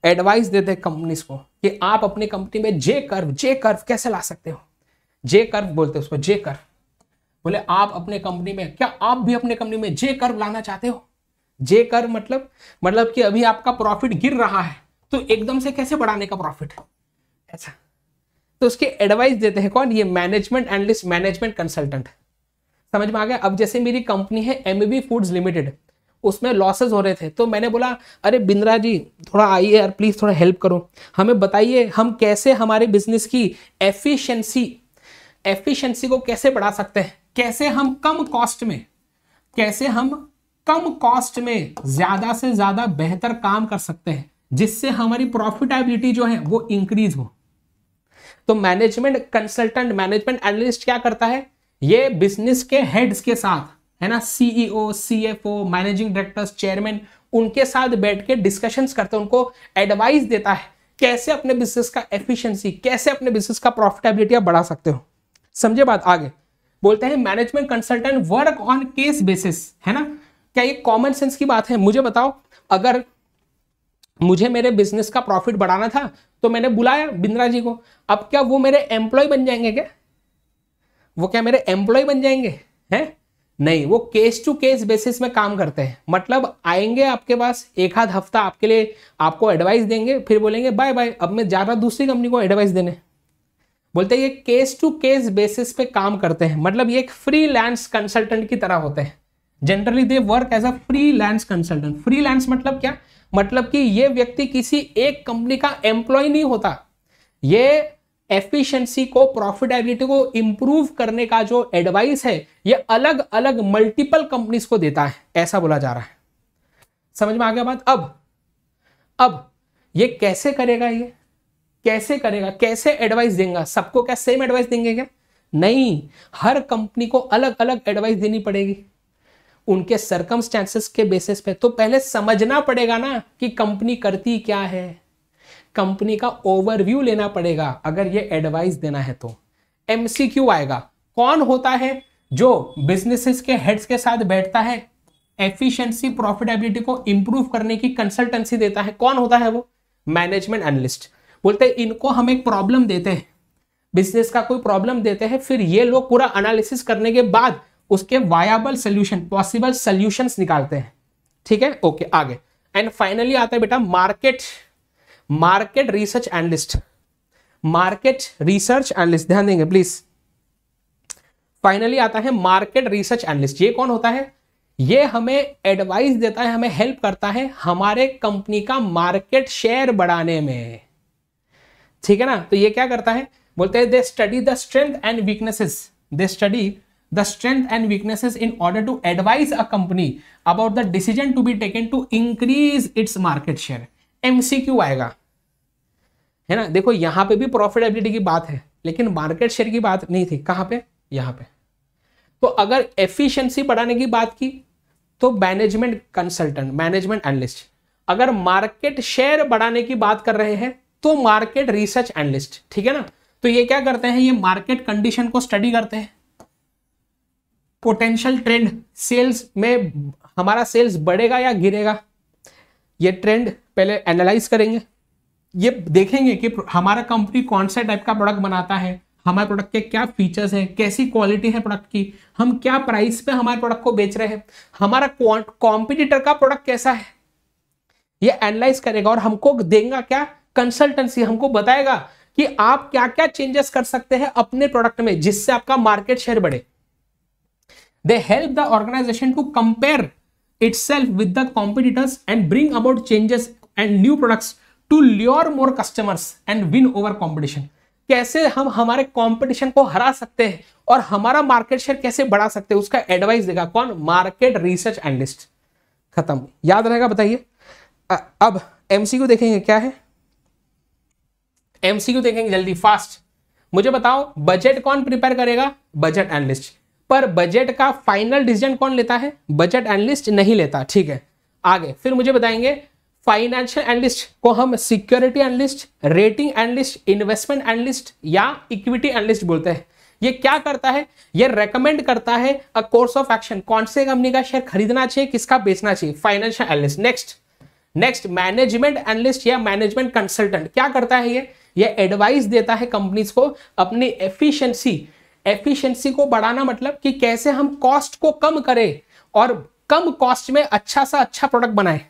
एडवाइस देते हैं कंपनीज को कि आप अपनी कंपनी में जे कर्व जे कर्व कैसे ला सकते हो जे कर्व बोलते हैं उसको जे कर्व बोले आप अपने कंपनी में क्या आप भी अपने कंपनी में जे कर्व लाना चाहते हो जे कर्व मतलब मतलब कि अभी आपका प्रॉफिट गिर रहा है तो एकदम से कैसे बढ़ाने का प्रॉफिट ऐसा अच्छा। तो उसके एडवाइस देते हैं कौन ये मैनेजमेंट एनलिस्ट मैनेजमेंट कंसल्टेंट समझ में आ गया अब जैसे मेरी कंपनी है एम फूड्स लिमिटेड उसमें लॉसेज हो रहे थे तो मैंने बोला अरे बिंद्रा जी थोड़ा आइए यार प्लीज़ थोड़ा हेल्प करो हमें बताइए हम कैसे हमारे बिजनेस की एफिशिएंसी एफिशिएंसी को कैसे बढ़ा सकते हैं कैसे हम कम कॉस्ट में कैसे हम कम कॉस्ट में ज़्यादा से ज़्यादा बेहतर काम कर सकते हैं जिससे हमारी प्रॉफिटेबिलिटी जो है वो इंक्रीज हो तो मैनेजमेंट कंसल्टेंट मैनेजमेंट एनालिस्ट क्या करता है ये बिजनेस के हेड्स के साथ है ना CEO CFO managing directors chairman उनके साथ बैठ के डिस्कशंस करते हैं उनको एडवाइस देता है कैसे अपने बिजनेस का एफिशिएंसी कैसे अपने बिजनेस का प्रॉफिटेबिलिटी आप बढ़ा सकते हो समझे बात आगे बोलते हैं management consultant work on case basis है ना क्या ये कॉमन सेंस की बात है मुझे बताओ अगर मुझे मेरे बिजनेस का प्रॉफिट बढ़ाना था तो मैंने बुलाया बिंद्रा जी को अब क्या वो मेरे एम्प्लॉय बन जाएंगे क्या वो क्या मेरे एम्प्लॉय बन जाएंगे हैं नहीं वो केस टू केस बेसिस में काम करते हैं मतलब आएंगे आपके पास एक आध हफ्ता आपके लिए आपको एडवाइस देंगे फिर बोलेंगे बाय बाय अब मैं जा रहा दूसरी कंपनी को एडवाइस देने बोलते हैं ये केस टू केस बेसिस पे काम करते हैं मतलब ये एक फ्री लैंड कंसल्टेंट की तरह होते हैं generally they work as a freelance consultant freelance मतलब क्या मतलब कि यह व्यक्ति किसी एक कंपनी का एम्प्लॉय नहीं होता ये एफिशिएंसी को प्रॉफिटेबिलिटी को इंप्रूव करने का जो एडवाइस है ये अलग अलग मल्टीपल कंपनीज को देता है ऐसा बोला जा रहा है समझ में आ गया बात अब अब ये कैसे करेगा ये कैसे करेगा कैसे एडवाइस देगा सबको क्या सेम एडवाइस देंगे क्या नहीं हर कंपनी को अलग अलग एडवाइस देनी पड़ेगी उनके सर्कमस्टेंसेस के बेसिस पे तो पहले समझना पड़ेगा ना कि कंपनी करती क्या है कंपनी का ओवरव्यू लेना पड़ेगा अगर ये एडवाइस देना है तो एमसीक्यू आएगा कौन होता है जो बिजनेसेस के हेड्स के साथ बैठता है एफिशिएंसी प्रॉफिटेबिलिटी को इंप्रूव करने की कंसल्टेंसी देता है कौन होता है वो मैनेजमेंट एनालिस्ट बोलते हैं इनको हम एक प्रॉब्लम देते हैं बिजनेस का कोई प्रॉब्लम देते हैं फिर ये लोग पूरा एनालिसिस करने के बाद उसके वायाबल सोल्यूशन पॉसिबल सोल्यूशन निकालते हैं ठीक है ओके आगे एंड फाइनली आता है बेटा market market research analyst market research analyst ध्यान देंगे प्लीज फाइनली आता है मार्केट रिसर्च एनलिस्ट ये कौन होता है ये हमें एडवाइस देता है हमें हेल्प करता है हमारे कंपनी का मार्केट शेयर बढ़ाने में ठीक है ना तो ये क्या करता है बोलते हैं they study the strength and weaknesses they study the strength and weaknesses in order to advise a company about the decision to be taken to increase its market share MCQ आएगा है ना देखो यहां पे भी प्रॉफिटेबिलिटी की बात है लेकिन मार्केट शेयर की बात नहीं थी कहां पे यहां पे तो अगर एफिशिएंसी बढ़ाने की बात की तो मैनेजमेंट कंसल्टेंट मैनेजमेंट एनालिस्ट अगर मार्केट शेयर बढ़ाने की बात कर रहे हैं तो मार्केट रिसर्च एनालिस्ट ठीक है ना तो ये क्या करते हैं ये मार्केट कंडीशन को स्टडी करते हैं पोटेंशियल ट्रेंड सेल्स में हमारा सेल्स बढ़ेगा या गिरेगा ये ट्रेंड पहले एनालाइज करेंगे ये देखेंगे कि हमारा कंपनी कौन सा टाइप का प्रोडक्ट बनाता है हमारे प्रोडक्ट के क्या फीचर्स हैं कैसी क्वालिटी है प्रोडक्ट की हम क्या प्राइस पे हमारे प्रोडक्ट को बेच रहे हैं हमारा कॉम्पिटिटर का प्रोडक्ट कैसा है ये एनालाइज करेगा और हमको देगा क्या कंसल्टेंसी हमको बताएगा कि आप क्या क्या चेंजेस कर सकते हैं अपने प्रोडक्ट में जिससे आपका मार्केट शेयर बढ़े they help the organization to compare itself with the competitors and bring about changes and new products to lure more customers and win over competition कैसे हम हमारे कंपटीशन को हरा सकते हैं और हमारा मार्केट शेयर कैसे बढ़ा सकते हैं उसका एडवाइस देगा कौन मार्केट रिसर्च एनालिस्ट खत्म याद रहेगा बताइए अब एमसीक्यू देखेंगे क्या है एमसीक्यू देखेंगे जल्दी फास्ट मुझे बताओ बजट कौन प्रिपेयर करेगा बजट एनालिस्ट पर बजट का फाइनल डिसीजन कौन लेता है बजट एनलिस्ट नहीं लेता ठीक है आगे फिर मुझे बताएंगे फाइनेंशियल एनलिस्ट को हम security analyst rating analyst investment analyst या इक्विटी एनलिस्ट बोलते हैं ये क्या करता है ये रेकमेंड करता है अ कोर्स ऑफ एक्शन कौन से कंपनी का शेयर खरीदना चाहिए किसका बेचना चाहिए financial analyst next next management analyst या मैनेजमेंट कंसल्टेंट क्या करता है ये ये एडवाइस देता है कंपनीज को अपनी एफिशिएंसी एफिशिएंसी को बढ़ाना मतलब कि कैसे हम कॉस्ट को कम करें और कम कॉस्ट में अच्छा सा अच्छा प्रोडक्ट बनाए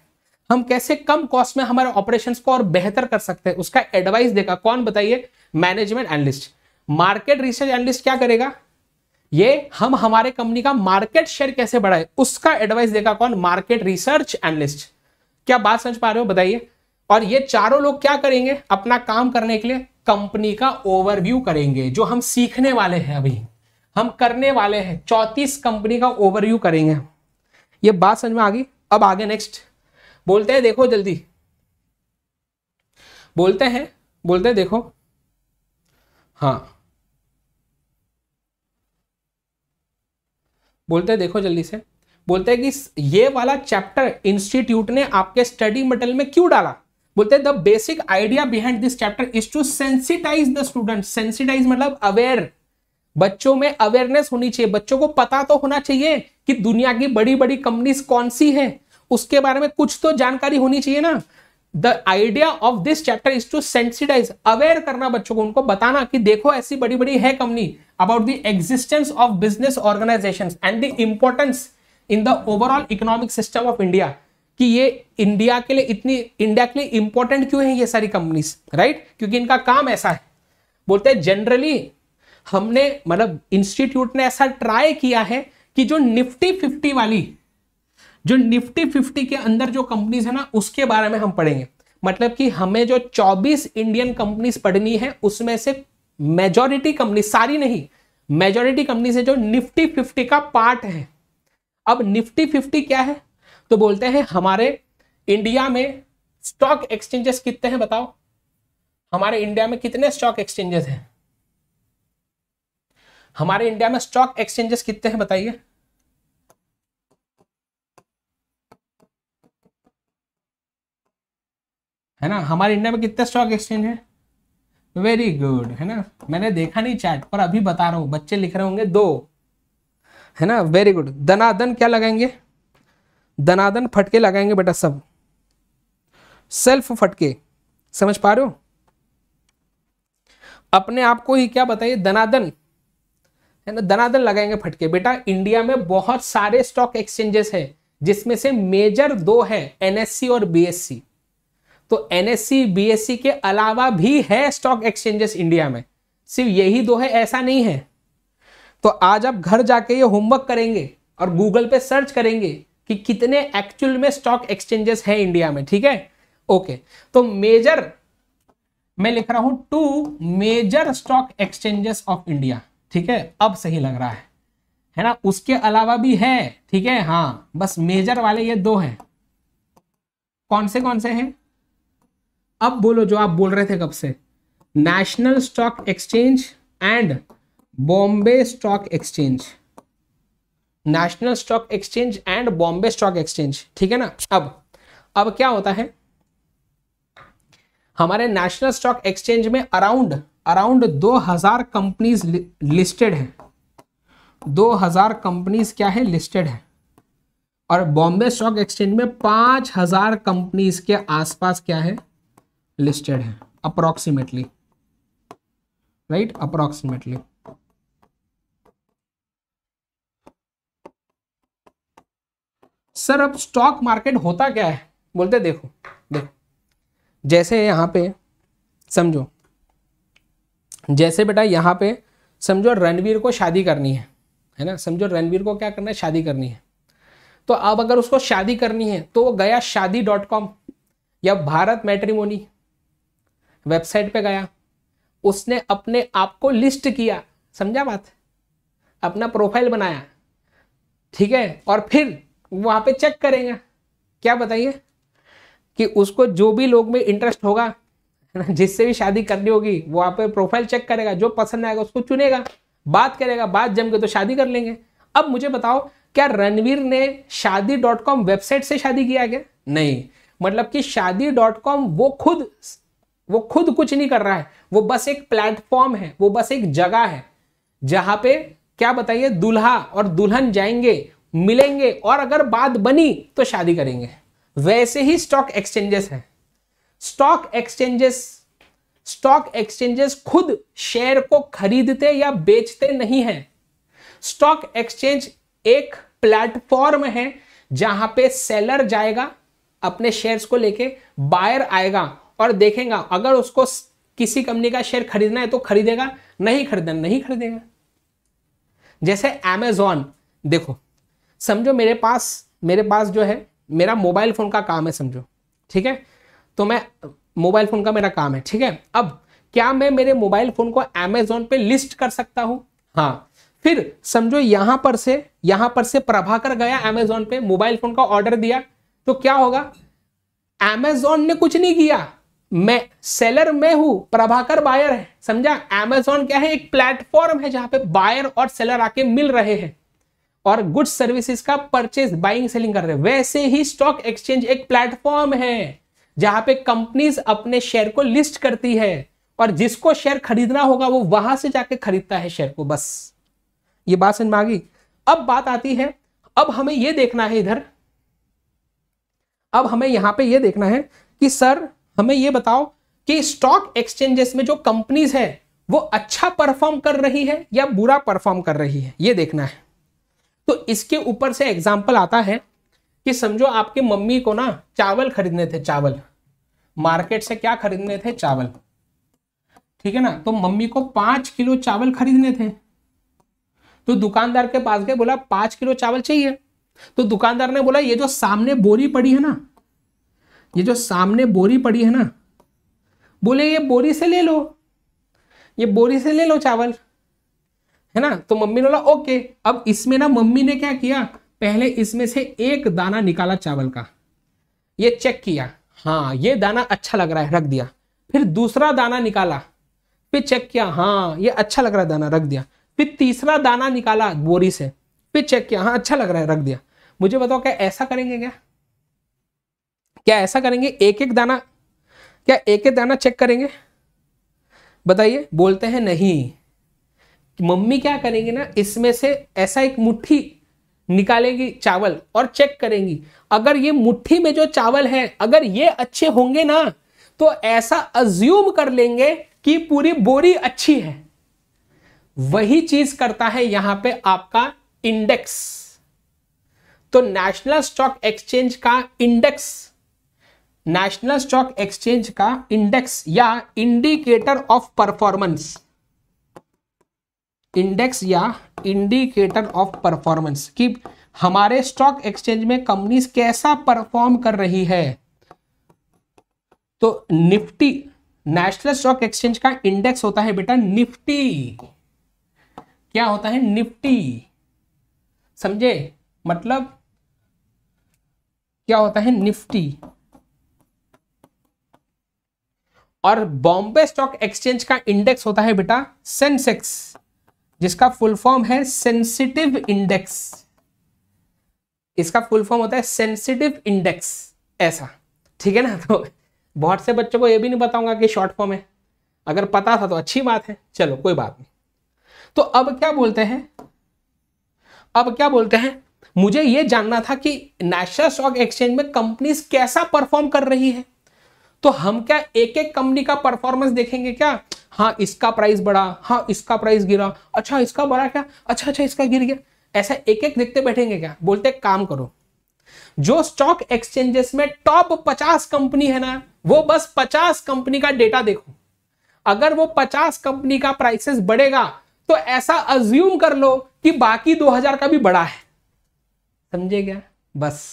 हम कैसे कम कॉस्ट में हमारे ऑपरेशंस को और बेहतर कर सकते हैं उसका एडवाइस देगा कौन बताइए management analyst market research analyst क्या करेगा ये हम हमारे कंपनी का मार्केट शेयर कैसे बढ़ाए उसका एडवाइस देगा कौन मार्केट रिसर्च एनालिस्ट क्या बात समझ पा रहे हो बताइए और ये चारों लोग क्या करेंगे अपना काम करने के लिए कंपनी का ओवरव्यू करेंगे जो हम सीखने वाले हैं अभी हम करने वाले हैं चौंतीस कंपनी का ओवरव्यू करेंगे ये बात समझ में आ गई अब आगे नेक्स्ट बोलते हैं देखो जल्दी बोलते हैं बोलते हैं देखो हाँ बोलते हैं देखो जल्दी से बोलते हैं कि ये वाला चैप्टर इंस्टीट्यूट ने आपके स्टडी मटेरियल में क्यों डाला बोलते हैं the basic idea behind this chapter is to sensitize the student sensitize मतलब अवेयर बच्चों में अवेयरनेस होनी चाहिए बच्चों को पता तो होना चाहिए कि दुनिया की बड़ी बड़ी कंपनीज कौन सी है उसके बारे में कुछ तो जानकारी होनी चाहिए ना the idea of this chapter is to sensitize aware करना बच्चों को उनको बताना कि देखो ऐसी बड़ी बड़ी है company about the existence of business organization and the importance in the overall economic system of India कि ये इंडिया के लिए इतनी इंडिया के लिए इंपॉर्टेंट क्यों है ये सारी कंपनीज राइट क्योंकि इनका काम ऐसा है बोलते हैं जनरली हमने मतलब इंस्टीट्यूट ने ऐसा ट्राई किया है कि जो निफ्टी फिफ्टी वाली जो निफ्टी फिफ्टी के अंदर जो कंपनीज है ना उसके बारे में हम पढ़ेंगे मतलब कि हमें जो 24 इंडियन कंपनीज पढ़नी है उसमें से मेजोरिटी कंपनी सारी नहीं मेजोरिटी कंपनी से जो निफ्टी फिफ्टी का पार्ट है अब निफ्टी फिफ्टी क्या है तो बोलते हैं हमारे इंडिया में स्टॉक एक्सचेंजेस कितने हैं बताओ हमारे इंडिया में कितने स्टॉक एक्सचेंजेस हैं हमारे इंडिया में स्टॉक एक्सचेंजेस कितने हैं बताइए है ना हमारे इंडिया में कितने स्टॉक एक्सचेंज है वेरी गुड है ना मैंने देखा नहीं चैट पर अभी बता रहा हूं बच्चे लिख रहे होंगे दो है ना वेरी गुड दनादन क्या लगाएंगे दनादन फटके लगाएंगे बेटा सब सेल्फ फटके समझ पा रहे हो अपने आप को ही क्या बताइए दनादन है ना दनादन लगाएंगे फटके बेटा इंडिया में बहुत सारे स्टॉक एक्सचेंजेस है जिसमें से मेजर दो है एनएससी और बीएससी तो एनएससी बीएससी के अलावा भी है स्टॉक एक्सचेंजेस इंडिया में सिर्फ यही दो है ऐसा नहीं है तो आज आप घर जाके ये होमवर्क करेंगे और गूगल पे सर्च करेंगे कि कितने एक्चुअल में स्टॉक एक्सचेंजेस है इंडिया में ठीक है ओके तो मेजर मैं लिख रहा हूं two major stock exchanges of India ठीक है अब सही लग रहा है है ना उसके अलावा भी है ठीक है हाँ बस मेजर वाले ये दो हैं कौन से कौन से हैं अब बोलो जो आप बोल रहे थे कब से national stock exchange and Bombay stock exchange national stock exchange and Bombay stock exchange ठीक है ना अब अब क्या होता है हमारे नेशनल स्टॉक एक्सचेंज में अराउंड अराउंड 2000 कंपनीज लिस्टेड हैं 2000 कंपनीज क्या है लिस्टेड है और बॉम्बे स्टॉक एक्सचेंज में 5000 कंपनीज के आसपास क्या है लिस्टेड है अप्रोक्सीमेटली राइट अप्रोक्सीमेटली सर अब स्टॉक मार्केट होता क्या है बोलते देखो देखो जैसे यहाँ पे समझो जैसे बेटा यहाँ पे समझो रणवीर को शादी करनी है है ना समझो रणवीर को क्या करना है शादी करनी है तो अब अगर उसको शादी करनी है तो वो गया शादी डॉट कॉम या भारत मैट्रीमोनी वेबसाइट पे गया उसने अपने आप को लिस्ट किया समझा बात अपना प्रोफाइल बनाया ठीक है और फिर वहां पे चेक करेंगे क्या बताइए कि उसको जो भी लोग में इंटरेस्ट होगा जिससे भी शादी करनी होगी वहां पे प्रोफाइल चेक करेगा जो पसंद आएगा उसको चुनेगा बात करेगा बात जम के तो शादी कर लेंगे अब मुझे बताओ क्या रणवीर ने शादी डॉट कॉम वेबसाइट से शादी किया क्या नहीं मतलब कि शादी डॉट कॉम वो खुद वो खुद कुछ नहीं कर रहा है वो बस एक प्लेटफॉर्म है वो बस एक जगह है जहां पे क्या बताइए दुल्हा और दुल्हन जाएंगे मिलेंगे और अगर बात बनी तो शादी करेंगे वैसे ही स्टॉक एक्सचेंजेस हैं स्टॉक एक्सचेंजेस स्टॉक एक्सचेंजेस खुद शेयर को खरीदते या बेचते नहीं हैं स्टॉक एक्सचेंज एक प्लेटफॉर्म है जहां पे सेलर जाएगा अपने शेयर्स को लेके बायर आएगा और देखेगा अगर उसको किसी कंपनी का शेयर खरीदना है तो खरीदेगा नहीं खरीदना नहीं खरीदेगा जैसे एमेजॉन देखो समझो मेरे पास मेरे पास जो है मेरा मोबाइल फ़ोन का काम है समझो ठीक है तो मैं मोबाइल फ़ोन का मेरा काम है ठीक है अब क्या मैं मेरे मोबाइल फ़ोन को अमेजोन पे लिस्ट कर सकता हूँ हाँ फिर समझो यहाँ पर से यहाँ पर से प्रभाकर गया अमेजोन पे मोबाइल फ़ोन का ऑर्डर दिया तो क्या होगा अमेजोन ने कुछ नहीं किया मैं सेलर मैं हूं प्रभाकर बायर है समझा अमेजोन क्या है एक प्लेटफॉर्म है जहां पे बायर और सेलर आके मिल रहे हैं और गुड्स सर्विसेज का परचेज बाइंग सेलिंग कर रहे हैं वैसे ही स्टॉक एक्सचेंज एक प्लेटफॉर्म है जहां पे कंपनीज अपने शेयर को लिस्ट करती है और जिसको शेयर खरीदना होगा वो वहां से जाके खरीदता है शेयर को बस ये बात समझ में आ गई अब बात आती है अब हमें ये देखना है इधर अब हमें यहां पे ये देखना है कि सर हमें ये बताओ कि स्टॉक एक्सचेंजेस में जो कंपनीज है वो अच्छा परफॉर्म कर रही है या बुरा परफॉर्म कर रही है ये देखना है तो इसके ऊपर से एग्जाम्पल आता है कि समझो आपके मम्मी को ना चावल खरीदने थे चावल मार्केट से क्या खरीदने थे चावल ठीक है ना तो मम्मी को पांच किलो चावल खरीदने थे तो दुकानदार के पास गए बोला पांच किलो चावल चाहिए तो दुकानदार ने बोला ये जो सामने बोरी पड़ी है ना ये जो सामने बोरी पड़ी है ना बोले ये बोरी से ले लो ये बोरी से ले लो चावल है ना तो मम्मी ने बोला ओके अब इसमें ना मम्मी ने क्या किया पहले इसमें से एक दाना निकाला चावल का ये चेक किया हाँ ये दाना अच्छा लग रहा है रख दिया फिर दूसरा दाना निकाला फिर चेक किया हाँ ये अच्छा लग रहा है दाना रख दिया फिर तीसरा दाना निकाला बोरी से फिर चेक किया हाँ अच्छा लग रहा है रख दिया मुझे बताओ क्या ऐसा करेंगे क्या क्या ऐसा करेंगे एक एक दाना क्या एक एक दाना चेक करेंगे बताइए बोलते हैं नहीं मम्मी क्या करेंगे ना इसमें से ऐसा एक मुट्ठी निकालेंगी चावल और चेक करेंगी अगर ये मुट्ठी में जो चावल है अगर ये अच्छे होंगे ना तो ऐसा अज्यूम कर लेंगे कि पूरी बोरी अच्छी है वही चीज करता है यहां पे आपका इंडेक्स तो नेशनल स्टॉक एक्सचेंज का इंडेक्स नेशनल स्टॉक एक्सचेंज का इंडेक्स या इंडिकेटर ऑफ परफॉर्मेंस इंडेक्स या इंडिकेटर ऑफ परफॉर्मेंस कि हमारे स्टॉक एक्सचेंज में कंपनीज कैसा परफॉर्म कर रही है तो निफ्टी नेशनल स्टॉक एक्सचेंज का इंडेक्स होता है बेटा निफ्टी क्या होता है निफ्टी समझे मतलब क्या होता है निफ्टी और बॉम्बे स्टॉक एक्सचेंज का इंडेक्स होता है बेटा सेंसेक्स जिसका फुल फॉर्म है सेंसिटिव इंडेक्स इसका फुल फॉर्म होता है सेंसिटिव इंडेक्स ऐसा ठीक है ना तो बहुत से बच्चों को यह भी नहीं बताऊंगा कि शॉर्ट फॉर्म है अगर पता था तो अच्छी बात है चलो कोई बात नहीं तो अब क्या बोलते हैं अब क्या बोलते हैं मुझे यह जानना था कि नेशनल स्टॉक एक्सचेंज में कंपनीज कैसा परफॉर्म कर रही है तो हम क्या एक एक कंपनी का परफॉर्मेंस देखेंगे क्या हाँ इसका प्राइस बढ़ा हाँ इसका प्राइस गिरा अच्छा इसका बढ़ा क्या अच्छा अच्छा इसका गिर गया ऐसा एक एक देखते बैठेंगे क्या बोलते काम करो जो स्टॉक एक्सचेंजेस में टॉप पचास कंपनी है ना वो बस पचास कंपनी का डेटा देखो अगर वो पचास कंपनी का प्राइसेस बढ़ेगा तो ऐसा अज्यूम कर लो कि बाकी दो हजार का भी बड़ा है समझे क्या बस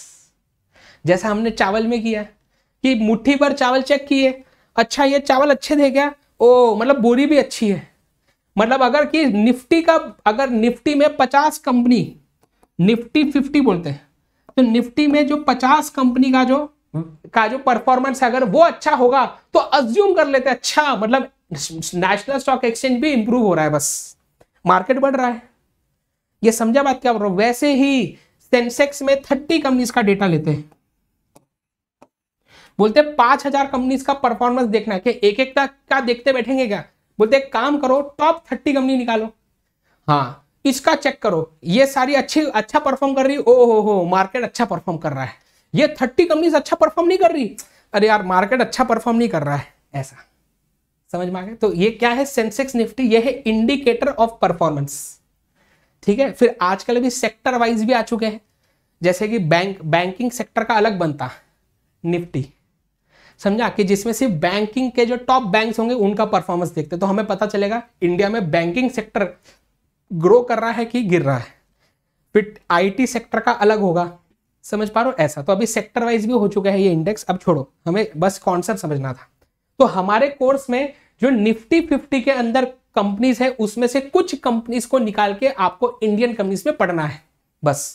जैसा हमने चावल में किया है कि मुट्ठी पर चावल चेक किए अच्छा ये चावल अच्छे थे क्या ओ मतलब बोरी भी अच्छी है मतलब अगर कि निफ्टी का अगर निफ्टी में पचास कंपनी निफ्टी फिफ्टी बोलते हैं तो निफ्टी में जो पचास कंपनी का जो हम्म। का जो परफॉर्मेंस है अगर वो अच्छा होगा तो अज्यूम कर लेते अच्छा मतलब नेशनल स्टॉक एक्सचेंज भी इंप्रूव हो रहा है बस मार्केट बढ़ रहा है ये समझा बात क्या बोल रहा वैसे ही सेंसेक्स में थर्टी कंपनीज का डेटा लेते हैं बोलते पांच हजार कंपनीज का परफॉर्मेंस देखना है एक एक का देखते बैठेंगे क्या बोलते काम करो टॉप थर्टी कंपनी निकालो हाँ इसका चेक करो ये सारी अच्छी अच्छा परफॉर्म कर रही ओ हो हो मार्केट अच्छा परफॉर्म कर रहा है ये थर्टी कंपनीज अच्छा परफॉर्म नहीं कर रही अरे यार मार्केट अच्छा परफॉर्म नहीं कर रहा है ऐसा समझ में आ गया तो ये क्या है सेंसेक्स निफ्टी ये है इंडिकेटर ऑफ परफॉर्मेंस ठीक है फिर आजकल भी सेक्टर वाइज भी आ चुके हैं जैसे कि बैंक बैंकिंग सेक्टर का अलग बनता निफ्टी समझा कि जिसमें सिर्फ बैंकिंग के जो टॉप बैंक्स होंगे उनका परफॉर्मेंस देखते हैं तो हमें पता चलेगा इंडिया में बैंकिंग सेक्टर ग्रो कर रहा है कि गिर रहा है फिर आईटी सेक्टर का अलग होगा समझ पा रहे हो ऐसा तो अभी सेक्टर वाइज भी हो चुका है ये इंडेक्स अब छोड़ो हमें बस कॉन्सेप्ट समझना था तो हमारे कोर्स में जो निफ्टी फिफ्टी के अंदर कंपनीज है उसमें से कुछ कंपनीज को निकाल के आपको इंडियन कंपनीज में पढ़ना है बस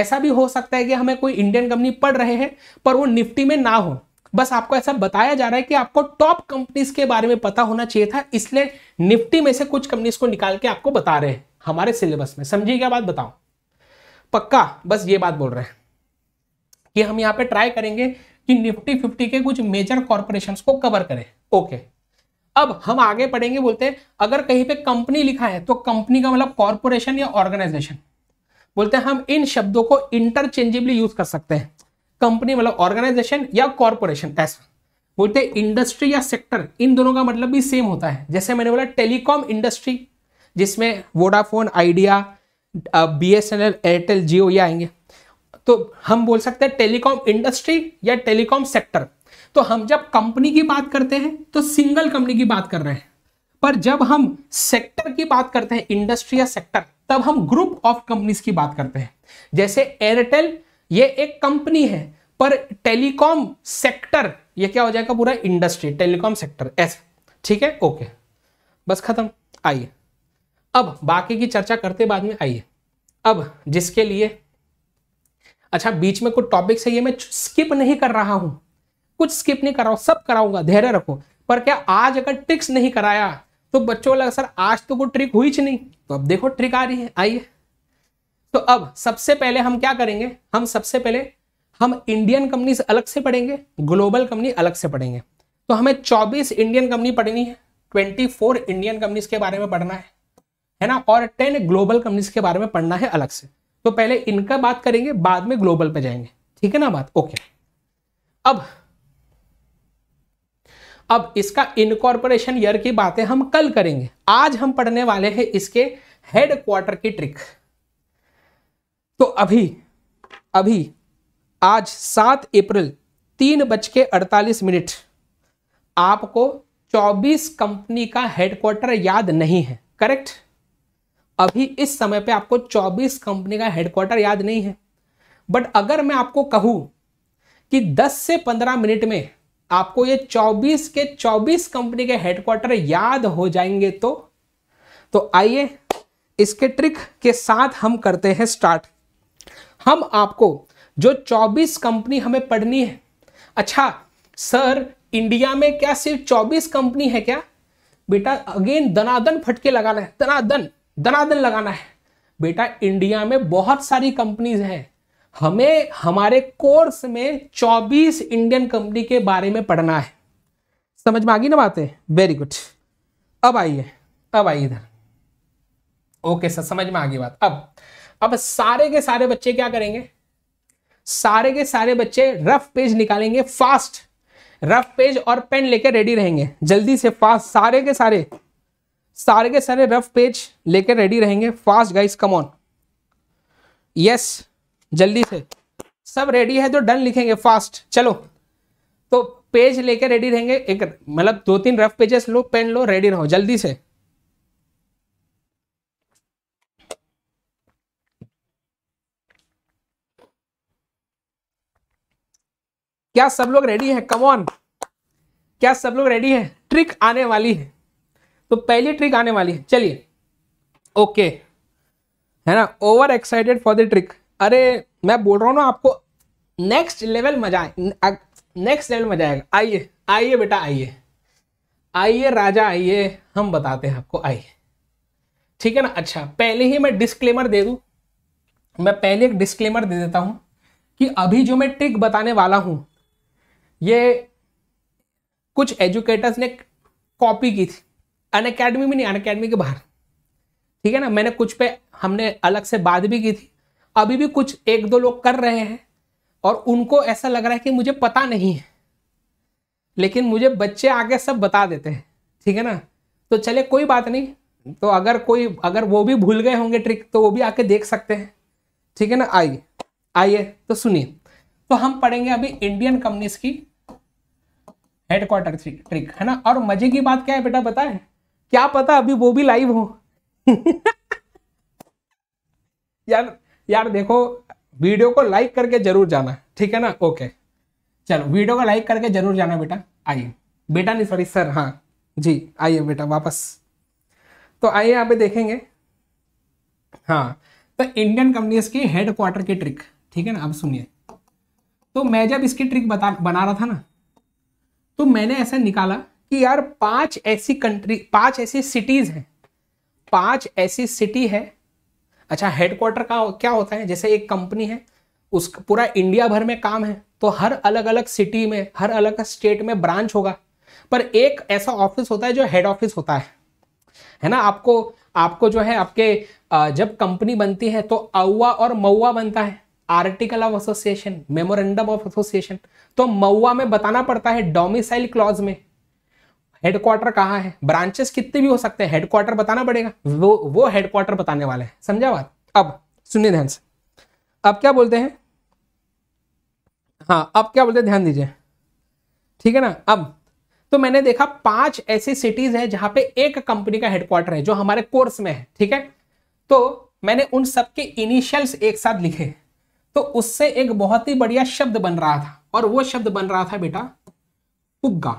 ऐसा भी हो सकता है कि हमें कोई इंडियन कंपनी पढ़ रहे हैं पर वो निफ्टी में ना हो बस आपको ऐसा बताया जा रहा है कि आपको टॉप कंपनीज के बारे में पता होना चाहिए था इसलिए निफ्टी में से कुछ कंपनीज को निकाल के आपको बता रहे हैं हमारे सिलेबस में समझिए क्या बात बताओ पक्का बस ये बात बोल रहे हैं कि हम यहाँ पे ट्राई करेंगे कि निफ्टी फिफ्टी के कुछ मेजर कॉरपोरेशन को कवर करें ओके अब हम आगे पढ़ेंगे बोलते हैं अगर कहीं पे कंपनी लिखा है तो कंपनी का मतलब कॉरपोरेशन या ऑर्गेनाइजेशन बोलते हैं हम इन शब्दों को इंटरचेंजेबली यूज कर सकते हैं कंपनी मतलब ऑर्गेनाइजेशन या कॉरपोरेशन ऐसा बोलते हैं इंडस्ट्री या सेक्टर इन दोनों का मतलब भी सेम होता है जैसे मैंने बोला टेलीकॉम इंडस्ट्री जिसमें Vodafone Idea B S N L Airtel Jio ये आएंगे तो हम बोल सकते हैं टेलीकॉम इंडस्ट्री या टेलीकॉम सेक्टर तो हम जब कंपनी की बात करते हैं तो सिंगल कंपनी की बात कर रहे हैं पर जब हम सेक्टर की बात करते हैं इंडस्ट्री या सेक्टर तब हम ग्रुप ऑफ कंपनीज की बात करते हैं जैसे एयरटेल ये एक कंपनी है पर टेलीकॉम सेक्टर ये क्या हो जाएगा पूरा इंडस्ट्री टेलीकॉम सेक्टर एस ठीक है ओके बस खत्म आइए अब बाकी की चर्चा करते बाद में आइए अब जिसके लिए अच्छा बीच में कुछ टॉपिक्स है ये मैं स्किप नहीं कर रहा हूं कुछ स्किप नहीं कर रहा हूं सब कराऊंगा धैर्य रखो पर क्या आज अगर ट्रिक्स नहीं कराया तो बच्चों लगा सर आज तो कोई ट्रिक हुई नहीं तो अब देखो ट्रिक आ रही है आइए तो अब सबसे पहले हम क्या करेंगे हम सबसे पहले हम इंडियन कंपनी अलग से पढ़ेंगे ग्लोबल कंपनी अलग से पढ़ेंगे तो हमें 24 इंडियन कंपनी पढ़नी है 24 इंडियन कंपनी के बारे में पढ़ना है है ना और 10 ग्लोबल कंपनीज के बारे में पढ़ना है अलग से तो पहले इनका बात करेंगे बाद में ग्लोबल पे जाएंगे ठीक है ना बात ओके अब अब इसका इनकॉर्पोरेशन ईयर की बातें हम कल करेंगे आज हम पढ़ने वाले हैं इसके हेडक्वार्टर की ट्रिक तो अभी अभी आज सात अप्रैल तीन बज के अड़तालीस मिनट आपको चौबीस कंपनी का हेडक्वार्टर याद नहीं है करेक्ट अभी इस समय पे आपको चौबीस कंपनी का हेडक्वार्टर याद नहीं है बट अगर मैं आपको कहूं कि दस से पंद्रह मिनट में आपको ये चौबीस के चौबीस कंपनी के हेडक्वार्टर याद हो जाएंगे तो तो आइए इसके ट्रिक के साथ हम करते हैं स्टार्ट हम आपको जो 24 कंपनी हमें पढ़नी है अच्छा सर इंडिया में क्या सिर्फ 24 कंपनी है क्या बेटा अगेन दनादन फटके लगाना है दनादन दनादन लगाना है बेटा इंडिया में बहुत सारी कंपनीज हैं हमें हमारे कोर्स में 24 इंडियन कंपनी के बारे में पढ़ना है समझ में आ गई ना बातें वेरी गुड अब आइए अब आइए इधर ओके सर समझ में आ गई बात अब अब सारे के सारे बच्चे क्या करेंगे सारे के सारे बच्चे रफ पेज निकालेंगे फास्ट रफ पेज और पेन लेकर रेडी रहेंगे जल्दी से फास्ट सारे के सारे सारे के सारे रफ पेज लेकर रेडी रहेंगे fast guys come on yes जल्दी से सब रेडी है तो डन लिखेंगे फास्ट चलो तो पेज लेकर रेडी रहेंगे एक मतलब दो तीन रफ पेजेस लो पेन लो रेडी रहो जल्दी से क्या सब लोग रेडी हैं कम ऑन क्या सब लोग रेडी हैं ट्रिक आने वाली है तो पहली ट्रिक आने वाली है चलिए ओके है ना over excited for the trick अरे मैं बोल रहा हूँ ना आपको नेक्स्ट लेवल मजा आए नेक्स्ट लेवल मजा आएगा आइए आइए बेटा आइए आइए राजा आइए हम बताते हैं आपको आइए ठीक है ना अच्छा पहले ही मैं डिस्क्लेमर दे दूँ मैं पहले एक डिस्क्लेमर दे देता हूँ कि अभी जो मैं ट्रिक बताने वाला हूँ ये कुछ एजुकेटर्स ने कॉपी की थी अन अकेडमी में नहीं अन अकेडमी के बाहर ठीक है ना मैंने कुछ पे हमने अलग से बात भी की थी अभी भी कुछ एक दो लोग कर रहे हैं और उनको ऐसा लग रहा है कि मुझे पता नहीं है लेकिन मुझे बच्चे आगे सब बता देते हैं ठीक है ना तो चले कोई बात नहीं तो अगर कोई अगर वो भी भूल गए होंगे ट्रिक तो वो भी आके देख सकते हैं ठीक है ना आइए आइए तो सुनिए तो हम पढ़ेंगे अभी इंडियन कंपनीज की हेडक्वार्टर ट्रिक है ना और मजे की बात क्या है बेटा बताए क्या पता अभी वो भी लाइव हो यार यार देखो वीडियो को लाइक करके जरूर जाना ठीक है ना ओके चलो वीडियो को लाइक करके जरूर जाना बेटा आइए बेटा नहीं सॉरी सर हाँ जी आइए बेटा वापस तो आइए यहाँ पे देखेंगे हाँ तो इंडियन कंपनीज की हेडक्वार्टर की ट्रिक ठीक है ना आप सुनिए तो मैं जब इसकी ट्रिक बता बना रहा था ना तो मैंने ऐसा निकाला कि यार पांच ऐसी कंट्री पांच ऐसी सिटीज हैं पांच ऐसी सिटी है अच्छा हेडक्वार्टर का क्या होता है जैसे एक कंपनी है उस पूरा इंडिया भर में काम है तो हर अलग अलग सिटी में हर अलग स्टेट में ब्रांच होगा पर एक ऐसा ऑफिस होता है जो हेड ऑफिस होता है है ना आपको आपको जो है आपके जब कंपनी बनती है तो अवा और मऊआ बनता है article of association memorandum of association तो मऊआ में बताना पड़ता है डोमिसाइल क्लॉज में हेडक्वार्टर कहाँ है ब्रांचेस कितने भी हो सकते हैं हेडक्वार्टर बताना पड़ेगा वो वो हेडक्वार्टर बताने वाले हैं समझा बात अब सुनिए ध्यान से अब क्या बोलते हैं हाँ अब क्या बोलते हैं ध्यान दीजिए ठीक है ना अब तो मैंने देखा पांच ऐसी सिटीज हैं जहां पे एक कंपनी का हेडक्वार्टर है जो हमारे कोर्स में है ठीक है तो मैंने उन सबके इनिशियल्स एक साथ लिखे तो उससे एक बहुत ही बढ़िया शब्द बन रहा था और वो शब्द बन रहा था बेटा फुग्गा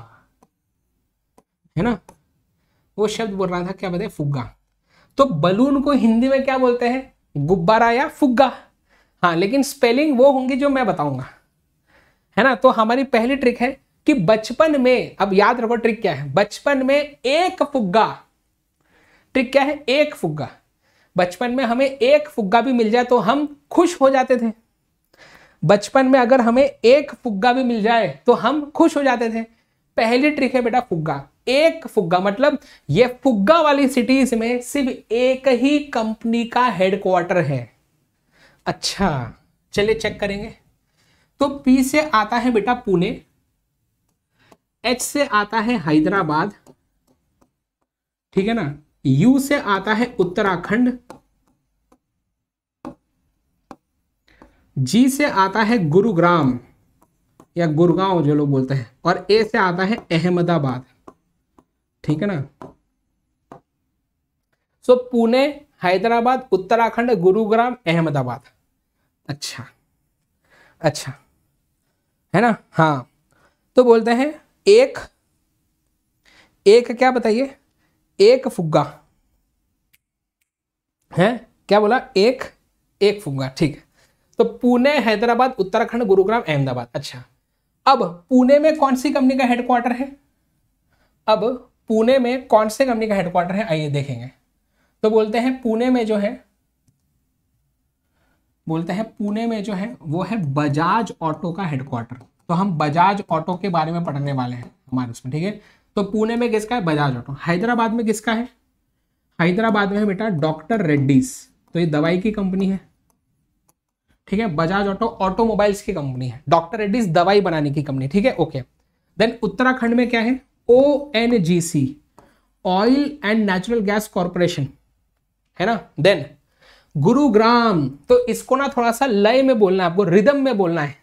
है ना वो शब्द बोल रहा था क्या बताए फुग्गा तो बलून को हिंदी में क्या बोलते हैं गुब्बारा या फुग्गा हाँ लेकिन स्पेलिंग वो होंगी जो मैं बताऊंगा है ना तो हमारी पहली ट्रिक है कि बचपन में अब याद रखो ट्रिक क्या है बचपन में एक फुग्गा ट्रिक क्या है एक फुग्गा बचपन में हमें एक फुग्गा भी मिल जाए तो हम खुश हो जाते थे बचपन में अगर हमें एक फुग्गा भी मिल जाए तो हम खुश हो जाते थे पहली ट्रिक है बेटा फुग्गा एक फुग्गा मतलब ये फुग्गा वाली सिटीज में सिर्फ एक ही कंपनी का हेडक्वार्टर है अच्छा चलिए चेक करेंगे तो पी से आता है बेटा पुणे एच से आता है हैदराबाद ठीक है ना यू से आता है उत्तराखंड जी से आता है गुरुग्राम या गुरगांव जो लोग बोलते हैं और ए से आता है अहमदाबाद ठीक है ना सो so, पुणे हैदराबाद उत्तराखंड गुरुग्राम अहमदाबाद अच्छा अच्छा है ना हाँ तो बोलते हैं एक एक क्या बताइए एक फुग्गा है क्या बोला एक एक फुग्गा ठीक है तो पुणे हैदराबाद उत्तराखंड गुरुग्राम अहमदाबाद अच्छा अब पुणे में कौन सी कंपनी का हेडक्वार्टर है अब पुणे में कौन से कंपनी का हेडक्वार्टर है आइए देखेंगे तो बोलते हैं पुणे में जो है बोलते हैं पुणे में जो है वो है बजाज ऑटो का हेडक्वार्टर तो हम बजाज ऑटो के बारे में पढ़ने वाले हैं हमारे उसमें ठीक है तो पुणे में किसका है बजाज ऑटो हैदराबाद में किसका है हैदराबाद में है बेटा डॉक्टर रेड्डीज तो ये दवाई की कंपनी है ठीक है बजाज ऑटो ऑटोमोबाइल्स की कंपनी है डॉक्टर रेड्डीज दवाई बनाने की कंपनी ठीक है ओके देन उत्तराखंड में क्या है O N G C oil and natural gas corporation है ना देन गुरुग्राम तो इसको ना थोड़ा सा लय में बोलना है आपको रिदम में बोलना है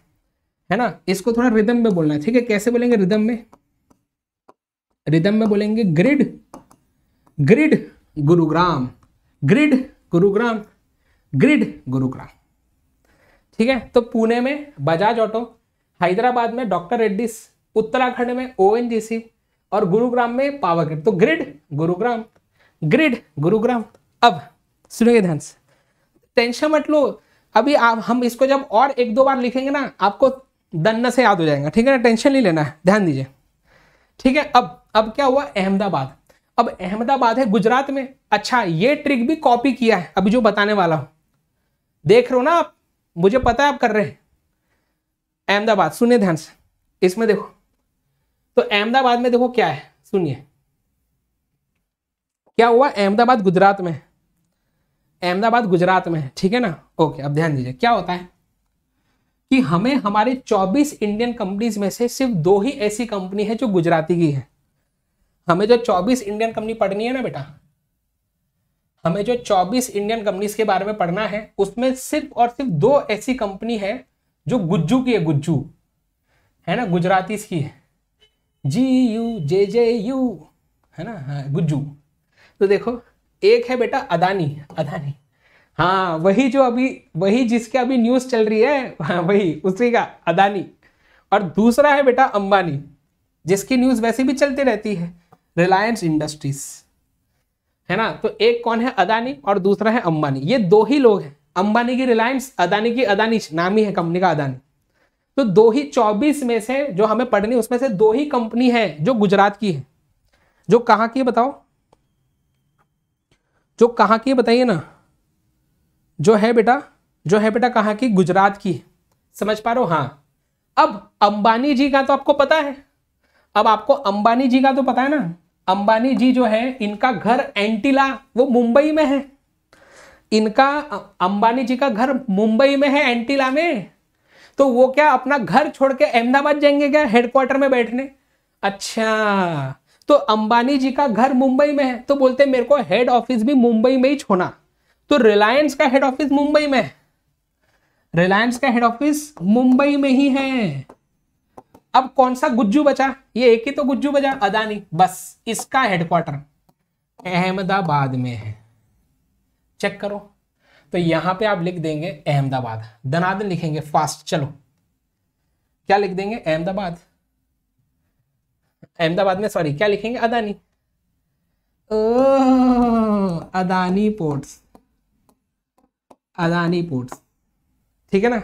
है ना इसको थोड़ा रिदम में बोलना है ठीक है कैसे बोलेंगे रिदम में रिदम में बोलेंगे grid grid Gurugram grid Gurugram grid Gurugram ठीक है तो पुणे में बजाज ऑटो हैदराबाद में डॉक्टर रेड्डीस उत्तराखंड में ओ और गुरुग्राम में पावर ग्रिड तो ग्रिड गुरुग्राम ग्रिड गुरुग्राम अब सुनिए ध्यान से टेंशन मत लो अभी आप हम इसको जब और एक दो बार लिखेंगे ना आपको दन्ना से याद हो जाएगा ठीक है ना टेंशन नहीं लेना है ध्यान दीजिए ठीक है अब अब क्या हुआ अहमदाबाद अब अहमदाबाद है गुजरात में अच्छा ये ट्रिक भी कॉपी किया है अभी जो बताने वाला हूं देख रहे हो ना आप मुझे पता है आप कर रहे हैं अहमदाबाद सुनिए ध्यान से इसमें देखो तो अहमदाबाद में देखो क्या है सुनिए क्या हुआ अहमदाबाद गुजरात में अहमदाबाद गुजरात में ठीक है ना ओके अब ध्यान दीजिए क्या होता है कि हमें हमारे 24 इंडियन कंपनीज में से सिर्फ दो ही ऐसी कंपनी है जो गुजराती की है हमें जो 24 इंडियन कंपनी पढ़नी है ना बेटा हमें जो 24 इंडियन कंपनीज के बारे में पढ़ना है उसमें सिर्फ और सिर्फ दो ऐसी कंपनी है जो गुज्जू की है गुज्जू है ना गुजराती की है जी यू जे जे यू है ना हाँ गुज्जू तो देखो एक है बेटा अदानी अदानी हाँ वही जो अभी वही जिसके अभी न्यूज़ चल रही है हाँ, वही उसी का अदानी और दूसरा है बेटा अंबानी जिसकी न्यूज़ वैसे भी चलती रहती है रिलायंस इंडस्ट्रीज़ है ना तो एक कौन है अदानी और दूसरा है अंबानी ये दो ही लोग हैं अंबानी की रिलायंस अदानी की अदानी नाम ही है कंपनी का अदानी तो दो ही चौबीस में से जो हमें पढ़नी उसमें से दो ही कंपनी है जो गुजरात की है जो कहां की बताओ जो कहाँ की बताइए ना जो है बेटा जो है बेटा कहाँ की गुजरात की समझ पा रहे हो हाँ अब अंबानी जी का तो आपको पता है अब आपको अंबानी जी का तो पता है ना अंबानी जी जो है इनका घर एंटीला वो मुंबई में है इनका अंबानी जी का घर मुंबई में है एंटीला में तो वो क्या अपना घर छोड़ के अहमदाबाद जाएंगे क्या हेडक्वार्टर में बैठने अच्छा तो अंबानी जी का घर मुंबई में है तो बोलते मेरे को हेड ऑफिस भी मुंबई में ही छोड़ना तो रिलायंस का हेड ऑफिस मुंबई में है रिलायंस का हेड ऑफिस मुंबई में ही है अब कौन सा गुज्जू बचा ये एक ही तो गुज्जू बचा अदानी बस इसका हेडक्वार्टर अहमदाबाद में है चेक करो तो यहां पे आप लिख देंगे अहमदाबाद धनादन लिखेंगे फास्ट चलो क्या लिख देंगे अहमदाबाद अहमदाबाद में सॉरी क्या लिखेंगे अदानी ओ, अदानी पोर्ट्स अदानी पोर्ट्स ठीक है ना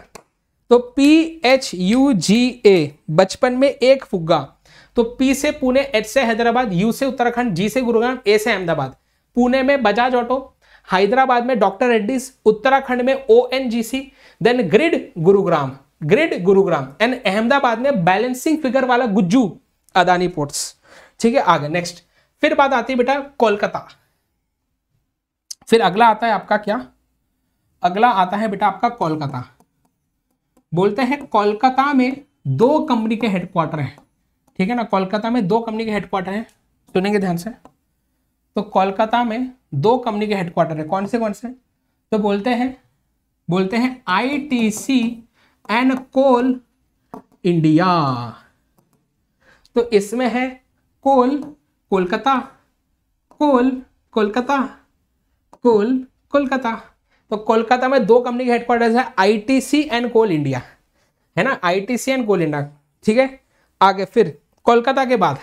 तो P H U G A बचपन में एक फुग्गा तो पी से पुणे एच से हैदराबाद यू से उत्तराखंड जी से गुरुग्राम ए से अहमदाबाद पुणे में बजाज ऑटो हैदराबाद में डॉक्टर रेड्डीज उत्तराखंड में O N G C then grid Gurugram grid Gurugram and Ahmedabad में बैलेंसिंग फिगर वाला गुज्जू अदानी पोर्ट्स ठीक है आगे नेक्स्ट फिर बात आती है बेटा कोलकाता फिर अगला आता है आपका क्या अगला आता है बेटा आपका कोलकाता बोलते हैं कोलकाता में दो कंपनी के हेडक्वार्टर हैं ठीक है ना कोलकाता में दो कंपनी के हेडक्वार्टर हैं सुनेंगे ध्यान से तो कोलकाता में दो कंपनी के हेडक्वार्टर हैं कौन से कौन से तो बोलते हैं बोलते हैं आईटीसी एंड कोल इंडिया तो इसमें है कोल कोलकाता कोल कोलकाता कोल कोलकाता तो कोलकाता में दो कंपनी के हेडक्वार्टर्स है आईटीसी एंड कोल इंडिया है ना आईटीसी एंड कोल इंडिया ठीक है आगे फिर कोलकाता के बाद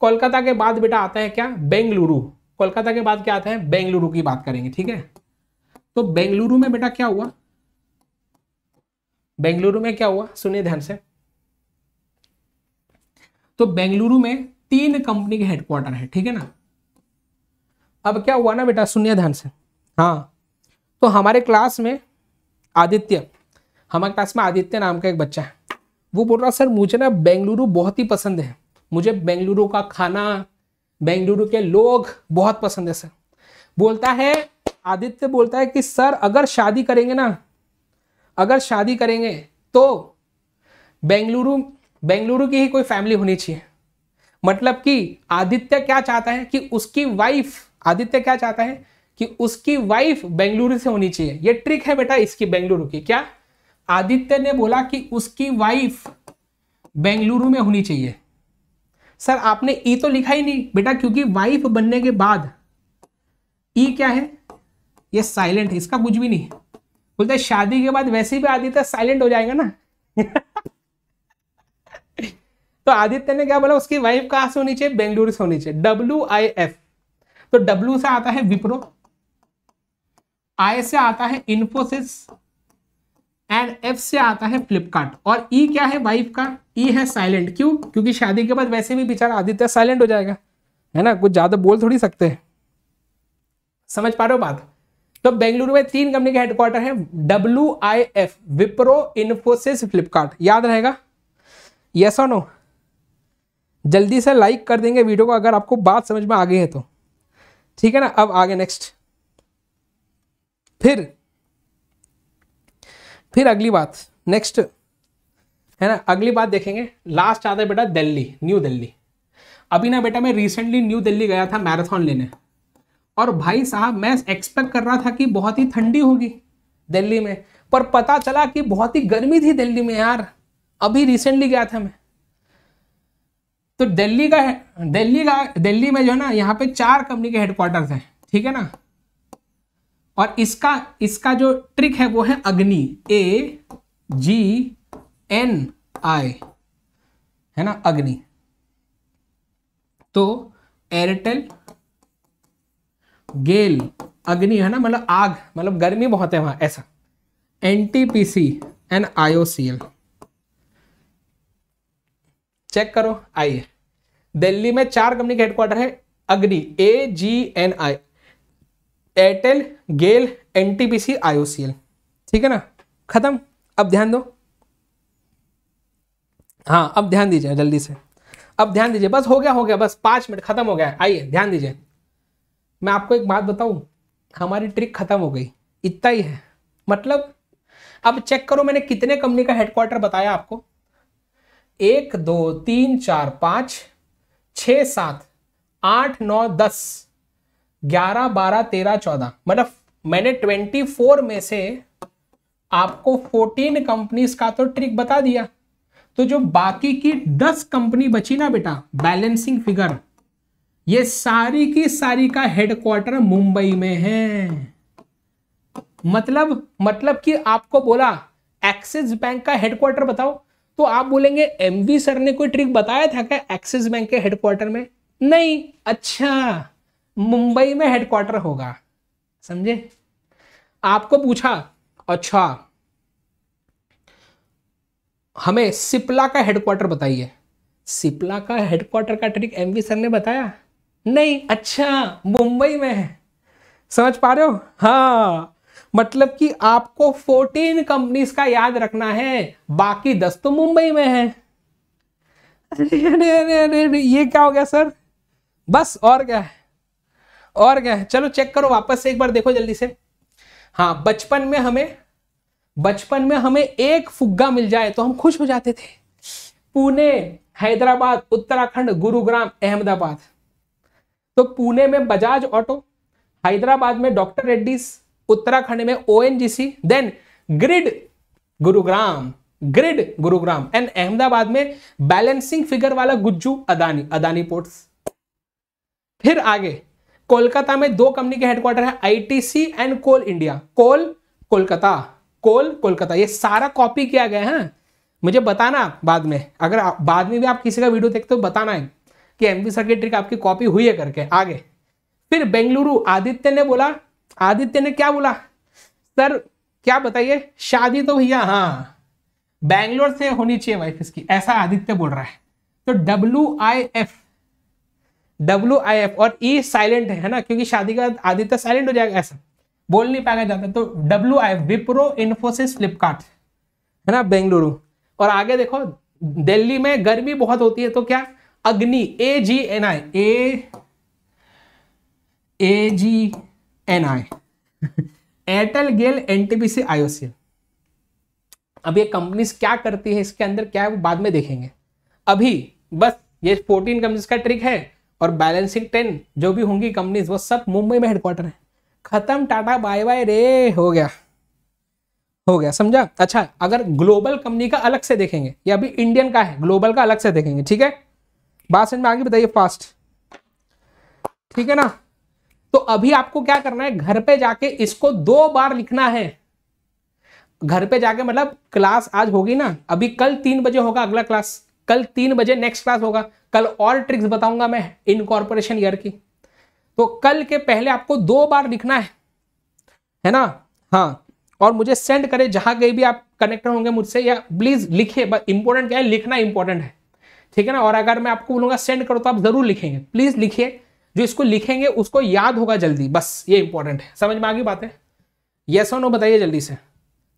कोलकाता के बाद बेटा आता है क्या बेंगलुरु कोलकाता के बाद क्या आता है बेंगलुरु की बात करेंगे ठीक है तो बेंगलुरु में बेटा क्या हुआ बेंगलुरु में क्या हुआ सुनिए ध्यान से तो बेंगलुरु में तीन कंपनी के हेडक्वार्टर है ठीक है ना अब क्या हुआ ना बेटा सुनिए ध्यान से हाँ तो हमारे क्लास में आदित्य हमारे क्लास में आदित्य नाम का एक बच्चा है वो बोल रहा सर मुझे ना बेंगलुरु बहुत ही पसंद है मुझे बेंगलुरु का खाना बेंगलुरु के लोग बहुत पसंद है सर बोलता है आदित्य बोलता है कि सर अगर शादी करेंगे ना अगर शादी करेंगे तो बेंगलुरु बेंगलुरु की ही कोई फैमिली होनी चाहिए मतलब कि आदित्य क्या चाहता है कि उसकी वाइफ आदित्य क्या चाहता है कि उसकी वाइफ बेंगलुरु से होनी चाहिए ये ट्रिक है बेटा इसकी बेंगलुरु की क्या आदित्य ने बोला कि उसकी वाइफ बेंगलुरु में होनी चाहिए सर आपने ई तो लिखा ही नहीं बेटा क्योंकि वाइफ बनने के बाद ई क्या है ये साइलेंट है इसका कुछ भी नहीं बोलते शादी के बाद वैसे भी आदित्य साइलेंट हो जाएगा ना तो आदित्य ने क्या बोला उसकी वाइफ कहां से होनी चाहिए बेंगलुरु से होनी चाहिए डब्ल्यू आई एफ तो डब्ल्यू से आता है विप्रो आई से आता है इन्फोसिस एंड एफ से आता है फ्लिपकार्ट और ई e क्या है वाइफ का ई e है साइलेंट क्यों क्योंकि शादी के बाद वैसे भी बेचारा आदित्य साइलेंट हो जाएगा है ना कुछ ज्यादा बोल थोड़ी सकते हैं समझ पा रहे हो बात तो बेंगलुरु में तीन कंपनी के हेडक्वार्टर है W I F Wipro Infosys Flipkart याद रहेगा यस और नो जल्दी से लाइक कर देंगे वीडियो को अगर आपको बात समझ में आ गई है तो ठीक है ना अब आगे नेक्स्ट फिर फिर अगली बात नेक्स्ट है ना अगली बात देखेंगे लास्ट आता है बेटा दिल्ली न्यू दिल्ली अभी ना बेटा मैं रिसेंटली न्यू दिल्ली गया था मैराथन लेने और भाई साहब मैं एक्सपेक्ट कर रहा था कि बहुत ही ठंडी होगी दिल्ली में पर पता चला कि बहुत ही गर्मी थी दिल्ली में यार अभी रिसेंटली गया था मैं तो दिल्ली का दिल्ली का दिल्ली में जो है ना यहाँ पे चार कंपनी के हेडक्वार्टर्स हैं ठीक है ना और इसका इसका जो ट्रिक है वो है अग्नि ए जी एन आई है ना अग्नि तो एयरटेल गेल अग्नि है ना मतलब आग मतलब गर्मी बहुत है वहां ऐसा N T P C and IOCL check करो आइए दिल्ली में चार कंपनी के हेडक्वार्टर है Agni A G N I Airtel GAIL N T P C IOCL ठीक है ना खत्म अब ध्यान दो हाँ अब ध्यान दीजिए जल्दी से अब ध्यान दीजिए बस हो गया हो गया बस पाँच मिनट खत्म हो गया आइए ध्यान दीजिए मैं आपको एक बात बताऊँ हमारी ट्रिक खत्म हो गई इतना ही है मतलब अब चेक करो मैंने कितने कंपनी का हेडक्वार्टर बताया आपको एक दो तीन चार पाँच छ सात आठ नौ दस ग्यारह बारह तेरह चौदह मतलब मैंने ट्वेंटी फोर में से आपको फोर्टीन कंपनीज का तो ट्रिक बता दिया तो जो बाकी की दस कंपनी बची ना बेटा बैलेंसिंग फिगर ये सारी की सारी का हेडक्वार्टर मुंबई में है मतलब मतलब कि आपको बोला एक्सिस बैंक का हेडक्वार्टर बताओ तो आप बोलेंगे एमवी सर ने कोई ट्रिक बताया था क्या एक्सिस बैंक के हेडक्वार्टर में नहीं अच्छा मुंबई में हेडक्वार्टर होगा समझे आपको पूछा अच्छा हमें सिपला का हेडक्वार्टर बताइए सिपला का हेडक्वार्टर का ट्रिक एमवी सर ने बताया नहीं अच्छा मुंबई में है समझ पा रहे हो हाँ मतलब कि आपको 14 कंपनीज का याद रखना है बाकी 10 तो मुंबई में है अरे अरे अरे ये क्या हो गया सर बस और क्या है और क्या चलो चेक करो वापस से एक बार देखो जल्दी से हाँ बचपन में हमें बचपन में हमें एक फुग्गा मिल जाए तो हम खुश हो जाते थे पुणे हैदराबाद उत्तराखंड गुरुग्राम अहमदाबाद तो पुणे में बजाज ऑटो हैदराबाद में डॉक्टर रेड्डीज उत्तराखंड में O then grid Gurugram grid Gurugram and Ahmedabad में बैलेंसिंग फिगर वाला गुज्जू अदानी अदानी पोर्ट्स फिर आगे कोलकाता में दो कंपनी के हेडक्वार्टर है ITC and coal India coal Kolkata coal Kolkata ये सारा कॉपी किया गया है हाँ? मुझे बताना बाद में अगर आ, बाद में भी आप किसी का वीडियो देखते हो बताना है कि एम पी ट्रिक आपकी कॉपी हुई है करके आगे फिर बेंगलुरु आदित्य ने बोला आदित्य ने क्या बोला सर क्या बताइए शादी तो भैया हाँ बैंगलोर से होनी चाहिए वाइफ इसकी ऐसा आदित्य बोल रहा है तो W I F W I F और ई e साइलेंट है ना क्योंकि शादी का आदित्य साइलेंट हो जाएगा ऐसा बोल नहीं पाया जाता तो W I F Wipro Infosys Flipkart है ना बेंगलुरु और आगे देखो दिल्ली में गर्मी बहुत होती है तो क्या Agni A G N I A A G N I Airtel GAIL NTPC IOCL अब ये कंपनीज क्या करती है इसके अंदर क्या है वो बाद में देखेंगे अभी बस ये फोर्टीन कंपनीज का ट्रिक है और बैलेंसिंग टेन जो भी होंगी कंपनीज वो सब मुंबई में हेडक्वार्टर है खत्म टाटा बाय बाय रे हो गया हो गया समझा अच्छा अगर ग्लोबल कंपनी का अलग से देखेंगे या अभी इंडियन का है ग्लोबल का अलग से देखेंगे ठीक है बात समझ में आगे बताइए फास्ट ठीक है ना तो अभी आपको क्या करना है घर पे जाके इसको दो बार लिखना है घर पे जाके मतलब क्लास आज होगी ना अभी कल तीन बजे होगा अगला क्लास कल तीन बजे नेक्स्ट क्लास होगा कल और ट्रिक्स बताऊंगा मैं इनकॉर्पोरेशन ईयर की तो कल के पहले आपको दो बार लिखना है है ना हाँ और मुझे सेंड करें जहां गए भी आप कनेक्टेड होंगे मुझसे या प्लीज लिखे इंपॉर्टेंट क्या है लिखना इंपॉर्टेंट है ठीक है ना और अगर मैं आपको बोलूंगा सेंड करो तो आप जरूर लिखेंगे प्लीज लिखिए जो इसको लिखेंगे उसको याद होगा जल्दी बस ये इंपॉर्टेंट है समझ में आ गई बात है यस और नो बताइए जल्दी से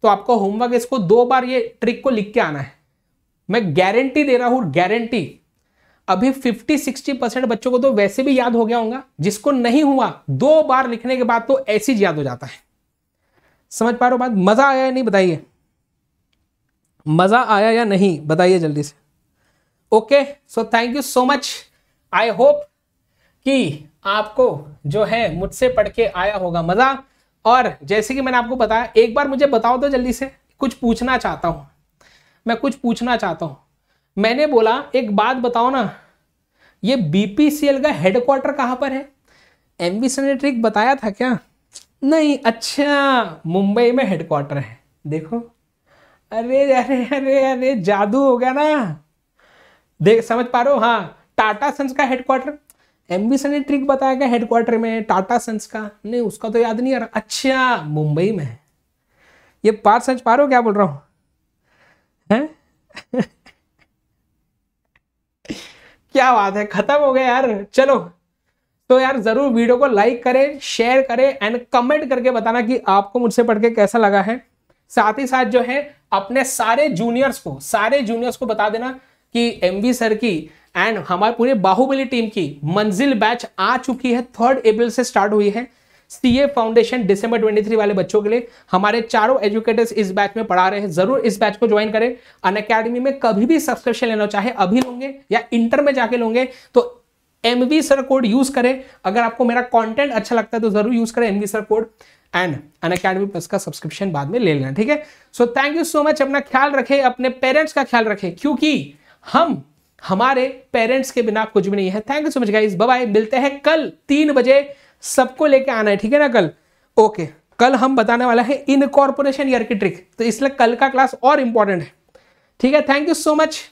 तो आपको होमवर्क इसको दो बार ये ट्रिक को लिख के आना है मैं गारंटी दे रहा हूं गारंटी अभी 50-60 परसेंट बच्चों को तो वैसे भी याद हो गया होगा जिसको नहीं हुआ दो बार लिखने के बाद तो ऐसी याद हो जाता है समझ पा रहे हो बात मजा आया या नहीं बताइए मजा आया या नहीं बताइए जल्दी से okay so thank you so much I hope कि आपको जो है मुझसे पढ़ के आया होगा मजा और जैसे कि मैंने आपको बताया एक बार मुझे बताओ तो जल्दी से कुछ पूछना चाहता हूं मैं कुछ पूछना चाहता हूँ मैंने बोला एक बात बताओ ना ये बीपीसीएल का हेडक्वार्टर कहाँ पर है एम बी ट्रिक बताया था क्या नहीं अच्छा मुंबई में हेडक्वार्टर है देखो अरे अरे अरे अरे जादू हो गया ना देख समझ पा रहे हो हाँ टाटा सन्स का हेडक्वार्टर एम बी ट्रिक बताया गया हेडक्वार्टर में टाटा सन्स का नहीं उसका तो याद नहीं आ रहा अच्छा मुंबई में है ये पार समझ पा रहे हो क्या बोल रहा हूँ क्या बात है खत्म हो गया यार चलो तो यार जरूर वीडियो को लाइक करें शेयर करें एंड कमेंट करके बताना कि आपको मुझसे पढ़ के कैसा लगा है साथ ही साथ जो है अपने सारे जूनियर्स को सारे जूनियर्स को बता देना कि एम सर की एंड हमारे पूरी बाहुबली टीम की मंजिल बैच आ चुकी है थर्ड अप्रैल से स्टार्ट हुई है C A foundation December twenty वाले बच्चों के लिए हमारे चारों एजुकेटर्स इस बैच में पढ़ा रहे हैं जरूर इस बैच को ज्वाइन करें अन अकेडमी में कभी भी सब्सक्रिप्शन लेना चाहे अभी लोगे या इंटर में जाके लोगे तो M V sir code use करें अगर आपको मेरा कंटेंट अच्छा लगता है तो जरूर यूज करें M V sir code and Unacademy plus का सब्सक्रिप्शन बाद में ले लेना ठीक है so thank you so much अपना ख्याल रखें अपने पेरेंट्स का ख्याल रखें क्योंकि हम हमारे पेरेंट्स के बिना कुछ भी नहीं है thank you so much guys bye मिलते हैं कल तीन बजे सबको लेके आना है ठीक है ना कल ओके कल हम बताने वाला है इन कॉर्पोरेशन ईयर की ट्रिक तो इसलिए कल का क्लास और इंपॉर्टेंट है ठीक है थैंक यू सो मच